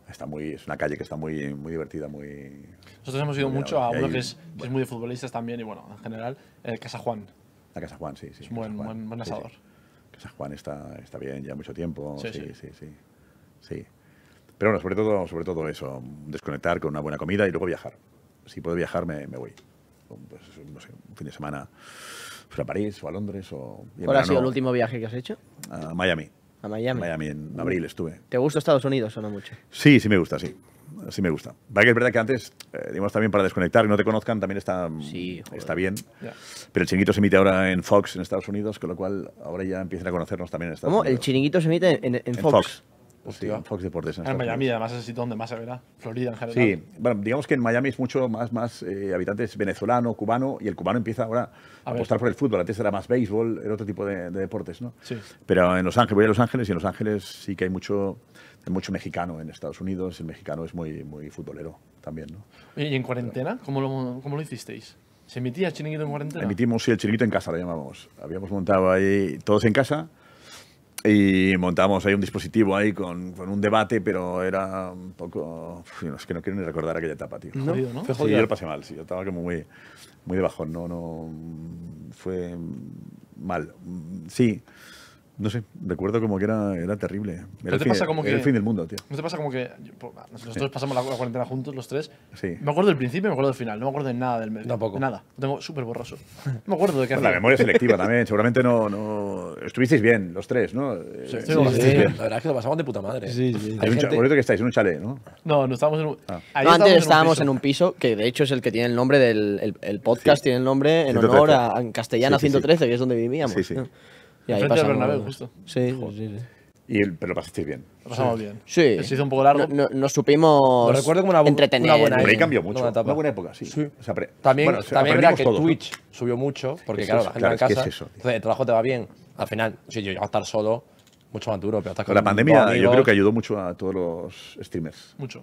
Está muy, es una calle que está muy, muy divertida, muy... Nosotros hemos ido mucho a uno que es, muy de futbolistas también y bueno, en general, Casa Juan. La Casa Juan, sí, sí. Es un buen, buen, asador. Casa Juan está, está bien ya mucho tiempo. Sí, sí, sí. sí, Pero bueno, sobre todo, sobre todo eso, desconectar con una buena comida y luego viajar si puedo viajar, me, voy. Pues, un fin de semana pues, a París o a Londres. O, ¿Cuál ha sido el último viaje que has hecho? A Miami. A Miami. Miami, en abril mm. estuve. ¿Te gusta Estados Unidos o no mucho? Sí, sí me gusta, sí. Sí me gusta. es verdad que antes, eh, digamos también para desconectar y no te conozcan, también está, mm, está bien. Pero el chiringuito se emite ahora en Fox en Estados Unidos, con lo cual ahora ya empiezan a conocernos también en Estados ¿Cómo? ¿El chiringuito se emite en, Fox. Sí, Deportes. En, Miami, además es el donde más se verá. Florida en general. Sí, bueno, digamos que en Miami es mucho más, más eh, habitantes venezolano, cubano, y el cubano empieza ahora a, apostar por el fútbol. Antes era más béisbol, era otro tipo de, deportes, ¿no? Sí. Pero en Los Ángeles, voy a Los Ángeles y en Los Ángeles sí que hay mucho, mucho mexicano en Estados Unidos. El mexicano es muy, muy futbolero también, ¿no? ¿Y en cuarentena? ¿Cómo lo, cómo lo hicisteis? ¿Se emitía el chiringuito en cuarentena? Emitimos, sí, el chiringuito en casa, lo llamamos. Habíamos montado ahí todos en casa y montamos ahí un dispositivo ahí con, con, un debate, pero era un poco... es que no quiero ni recordar aquella etapa, tío. No, ¿no? Sí, yo lo pasé mal, sí, yo estaba como muy, muy de bajón, no, no... Fue mal. Sí, no sé, recuerdo como que era, era terrible. Era te el fin, pasa como que, del mundo, tío. ¿No te pasa como que nosotros pasamos la, cuarentena juntos, los tres? Sí. Me acuerdo del principio y me acuerdo del final. No me acuerdo de nada del medio. Tampoco. nada. tengo súper borroso. me acuerdo de qué La memoria selectiva también. Seguramente no, no... Estuvisteis bien, los tres, ¿no? Sí, eh, sí, La verdad es que lo pasamos de puta madre. Sí, sí. Hay gente... Por que estáis en un chalet, ¿no? No, no estábamos en un... Ah. No, antes estábamos en un, piso que de hecho es el que tiene el nombre del... El, podcast tiene el nombre en honor a, en castellano 113, que es donde vivíamos. Sí, sí. Y ahí pasamos- Bernabéu, justo. Sí, sí, Y pero lo pasasteis bien. Lo pasamos bien. Sí. Se hizo un poco largo. No- nos supimos Lo entretener. ahí cambió mucho. Una, buena época, sí. También, también que Twitch subió mucho, porque claro, la gente en casa, es eso, entonces el trabajo te va bien. Al final, si yo llego a estar solo, mucho más duro, pero hasta con La pandemia yo creo que ayudó mucho a todos los streamers. Mucho.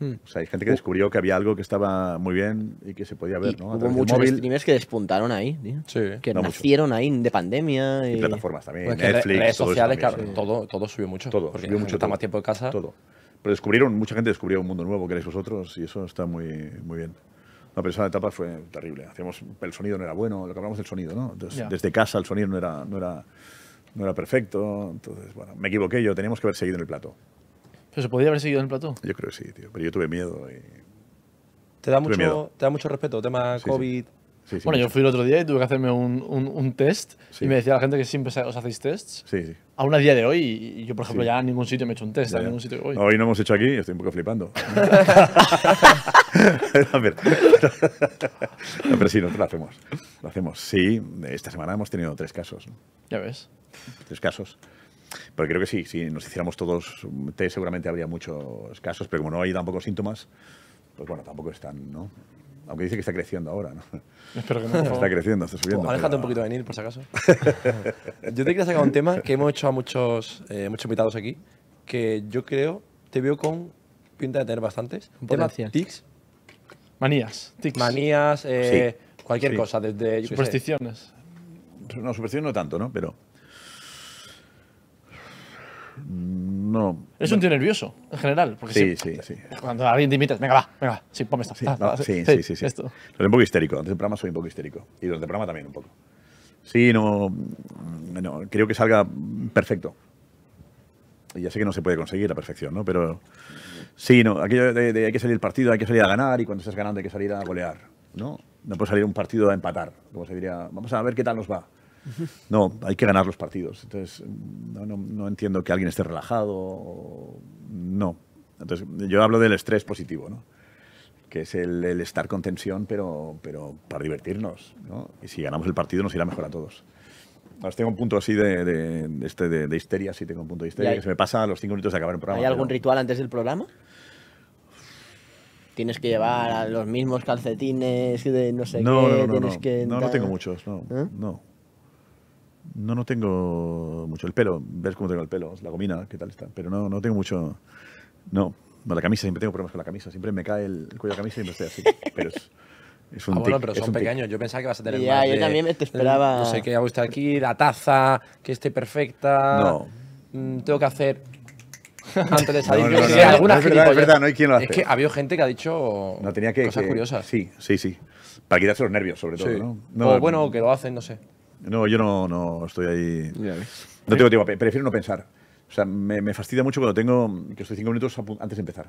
Hmm. O sea, hay gente que descubrió que había algo que estaba muy bien y que se podía ver, ¿no? Hubo muchos streamers que despuntaron ahí, Sí. Que nacieron ahí de pandemia. Y, plataformas también, pues Netflix, redes sociales, todo, todo, subió mucho. Todo, porque Está más tiempo en casa. Todo. Pero descubrieron, mucha gente descubrió un mundo nuevo que eres vosotros y eso está muy, muy bien. No, pero esa etapa fue terrible. Hacíamos, el sonido no era bueno, lo que hablamos del sonido, ¿no? Desde casa el sonido no era, no era, no era perfecto. Entonces, bueno, me equivoqué yo, teníamos que haber seguido en el plato se podría haber seguido en el plató? Yo creo que sí, tío. Pero yo tuve miedo. ¿Te, da mucho, miedo. ¿Te da mucho respeto tema COVID? Sí. Sí, bueno, yo fui el otro día y tuve que hacerme un, un, test y me decía la gente que siempre os hacéis tests. Sí, sí. día de hoy, y yo, por ejemplo, ya en ningún sitio me he hecho un test, ningún sitio hoy no hemos hecho aquí, estoy un poco flipando. a ver, no, pero sí, nosotros lo hacemos. Lo hacemos. Sí, esta semana hemos tenido tres casos. Ya ves. Tres casos. Pero creo que sí, si nos hiciéramos todos seguramente habría muchos casos, pero como no hay tampoco síntomas, pues bueno, tampoco están, ¿no? Aunque dice que está creciendo ahora, ¿no? Espero que no. Está creciendo, está subiendo. Oh, aléjate un poquito venir, por si acaso. yo te quería sacar un tema que hemos hecho a muchos, eh, muchos invitados aquí, que yo creo, te veo con pinta de tener bastantes. tema? tics. Manías. Manías, eh, cualquier cosa. desde yo Supersticiones. No, supersticiones no tanto, ¿no? Pero... Es un tío nervioso, en general. sí, sí, sí, Cuando alguien te invita, venga, va, venga, sí, ponme esto. Sí, sí, sí, sí. un poco histérico. antes el programa soy un poco histérico. Y durante el programa también un poco. Sí, no, no. Creo que salga perfecto. Y ya sé que no se puede conseguir la perfección, ¿no? Pero sí, no. Aquello de, hay que salir partido, hay que salir a ganar y cuando estás ganando hay que salir a golear, ¿no? No puede salir un partido a empatar, como se diría. Vamos a ver qué tal nos va. No, hay que ganar los partidos. Entonces, no, no, entiendo que alguien esté relajado. No. Entonces, yo hablo del estrés positivo, ¿no? que es el, estar con tensión, pero, pero para divertirnos. ¿no? Y si ganamos el partido, nos irá mejor a todos. tengo un punto así este, de, histeria, sí tengo un punto de histeria, que se me pasa a los cinco minutos de acabar el programa. ¿Hay algún ritual antes del programa? tienes que llevar los mismos calcetines de no sé qué. No, no, Que... no, tengo muchos, no. ¿Eh? no. No, no tengo mucho. El pelo, ves cómo tengo el pelo, la gomina, qué tal está. Pero no, no tengo mucho. No, la camisa, siempre tengo problemas con la camisa. Siempre me cae el, cuello de camisa y me estoy así. Pero es, es un ah, bueno, pero son pequeños. Yo pensaba que vas a tener Ya, yo de, también te esperaba. No sé, qué hago, gusta aquí, la taza, que esté perfecta. No. Mm, tengo que hacer antes de salir. No, no, alguna es, verdad, es verdad, no hay quien lo hace. Es que había gente que ha dicho cosas curiosas. Sí, sí, sí. Para quitarse los nervios, sobre todo. ¿no? o bueno, que lo hacen, no sé. No, yo no, no estoy ahí. No tengo tiempo, prefiero no pensar. O sea, me, fastidia mucho cuando tengo que estoy cinco minutos antes de empezar.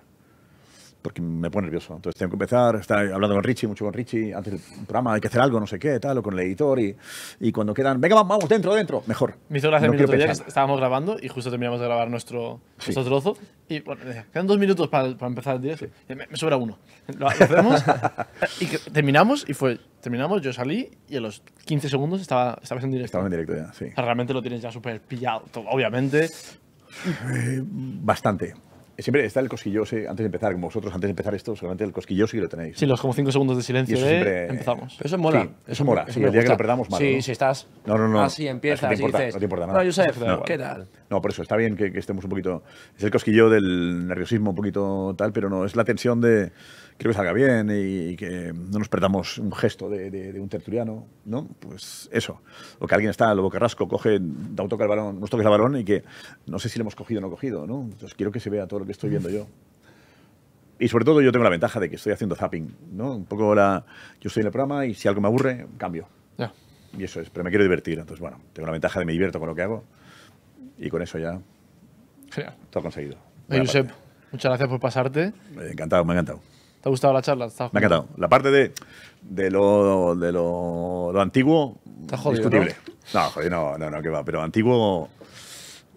Porque me pone nervioso. Entonces tengo que empezar, estar hablando con Richie, mucho con Richie, antes del programa hay que hacer algo, no sé qué, tal, o con el editor. Y, cuando quedan, venga, vamos, dentro, dentro, mejor. Me hizo gracia el estábamos grabando y justo terminamos de grabar nuestro, trozo. Y bueno, quedan dos minutos para, empezar el día. Me, sobra uno. lo hacemos y terminamos y fue, terminamos, yo salí y a los 15 segundos estaba, estabas en directo. Estaba en directo ya, sí. realmente lo tienes ya súper pillado, obviamente. Eh, bastante. Eh, siempre está el cosquillo antes de empezar, como vosotros antes de empezar esto, solamente el cosquillo sí lo tenéis. Sí, los como 5 segundos de silencio y eso eh, siempre, empezamos. eso mola. eso mola. Eso sí, el día que lo perdamos, mal. Sí, si estás. No, no, no. Así empiezas y dices, No te importa nada. No, ¿qué tal? No, por eso está bien que, que estemos un poquito. Es el cosquillo del nerviosismo, un poquito tal, pero no, es la tensión de quiero que salga bien y, que no nos perdamos un gesto de, un tertuliano, ¿no? Pues eso. O que alguien está, Lobo Carrasco, coge, da un toque al balón, nos toque el balón y que no sé si lo hemos cogido o no cogido, ¿no? Entonces quiero que se vea todo lo que estoy viendo yo. Y sobre todo yo tengo la ventaja de que estoy haciendo zapping, ¿no? Un poco la... Yo estoy en el programa y si algo me aburre, cambio. Ya. Y eso es, pero me quiero divertir. Entonces, bueno, tengo la ventaja de me divierto con lo que hago y con eso ya... Genial. Todo conseguido. Hey, Josep, muchas gracias por pasarte. Encantado, me ha encantado. ¿Te ha gustado la charla? Me ha encantado. La parte de, de, lo, antiguo, discutible. ¿no? joder, no, no, no, que va. Pero antiguo,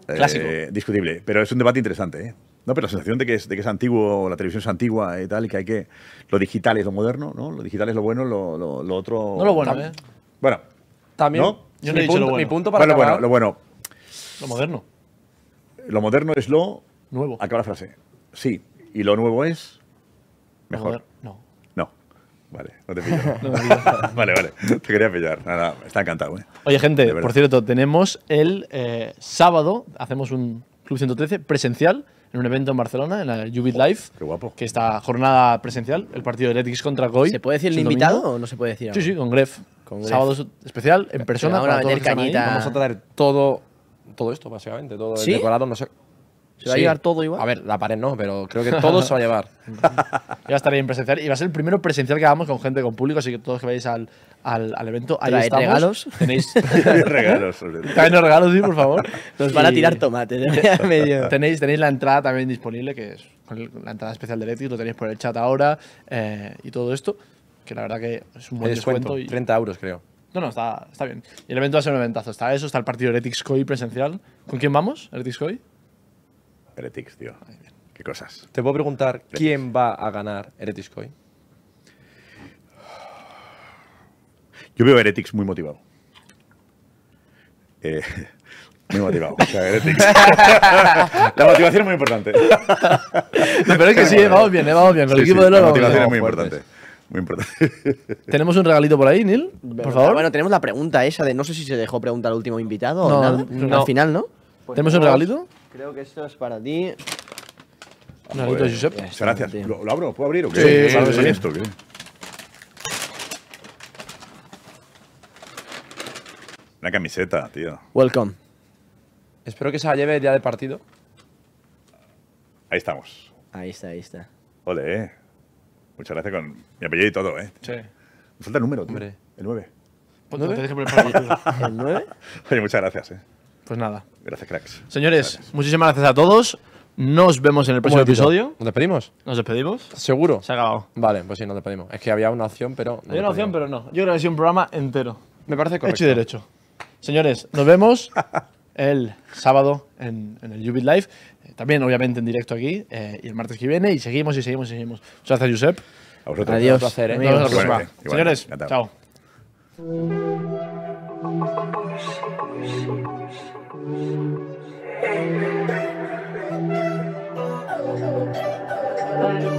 eh, Clásico. discutible. Pero es un debate interesante, ¿eh? No, pero la sensación de que, es, de que es antiguo, la televisión es antigua y tal, y que hay que... Lo digital es lo moderno, ¿no? Lo digital es lo bueno, lo, otro... No lo bueno, ¿eh? Bueno. También. Yo no mi, punto, mi punto para bueno, bueno, lo bueno. Lo moderno. Lo moderno es lo... Nuevo. Acaba la frase. Sí. Y lo nuevo es... Mejor. no. No. Vale, no te pillo. no vale, vale. Te quería pillar. Nada, está encantado. ¿eh? Oye, gente, por cierto, tenemos el eh, sábado, hacemos un Club 113 presencial en un evento en Barcelona, en la Jubit oh, Life. Qué guapo. Que está jornada presencial, el partido de Letix contra Goy. ¿Se puede decir el invitado o no se puede decir? Sí, sí, con Gref. Con Gref. Sábado especial, en persona. Vamos a, vamos a traer todo, todo esto, básicamente. Todo el decorado. No sé, ¿Se va a llevar todo igual? A ver, la pared no, pero creo que todo se va a llevar. ya estar en presencial. Y va a ser el primero presencial que hagamos con gente, con público, así que todos que vais al, evento, ahí regalos? Tenéis regalos, sobre regalos, sí, por favor. Nos van a tirar tomates. tenéis, tenéis la entrada también disponible, que es la entrada especial de lo tenéis por el chat ahora eh, y todo esto. Que la verdad que es un buen descuento. y... 30 euros, creo. No, no, está, bien. Y el evento va a ser un eventazo. Está eso, está el partido de Coy presencial. ¿Con quién vamos, Heretics Coy? Heretics, tío. Qué cosas. Te puedo preguntar quién va a ganar Heretics Coin. Yo veo a Heretics muy motivado. Eh, muy motivado. O sea, la motivación es muy importante. pero es que sí, vamos bien, eh, vamos bien. Con el equipo La motivación es muy importante. Muy importante. ¿Tenemos un regalito por ahí, Neil? Por favor. Bueno, tenemos la pregunta esa de no sé si se dejó preguntar al último invitado o Al final, ¿no? ¿Tenemos pues un regalito? Creo que esto es para ti. Un de Josep. Gracias. ¿Lo, abro? ¿Puedo abrir o qué? Sí, sí, esto? Una camiseta, tío. Welcome. Espero que se la lleve el día de partido. Ahí estamos. Ahí está, ahí está. Ole, eh. Muchas gracias con mi apellido y todo, eh. Sí. Me falta el número, tío. El 9. Ponte, te el partido. ¿El 9? Oye, muchas gracias, eh. Pues nada. Gracias, cracks. Señores, muchísimas gracias a todos. Nos vemos en el próximo episodio. ¿Nos despedimos? ¿Nos despedimos? ¿Seguro? Se ha acabado. Vale, pues sí, nos despedimos. Es que había una opción, pero. había una opción, pero no. Yo creo que ha sido un programa entero. Me parece correcto. Hecho y derecho. Señores, nos vemos el sábado en, el Ubit Live. Eh, también, obviamente, en directo aquí. Eh, y el martes que viene. Y seguimos y seguimos y seguimos. Muchas gracias, Josep. A vosotros. Adiós. Un placer, ¿eh? Nos vemos la próxima. Señores, chao. you.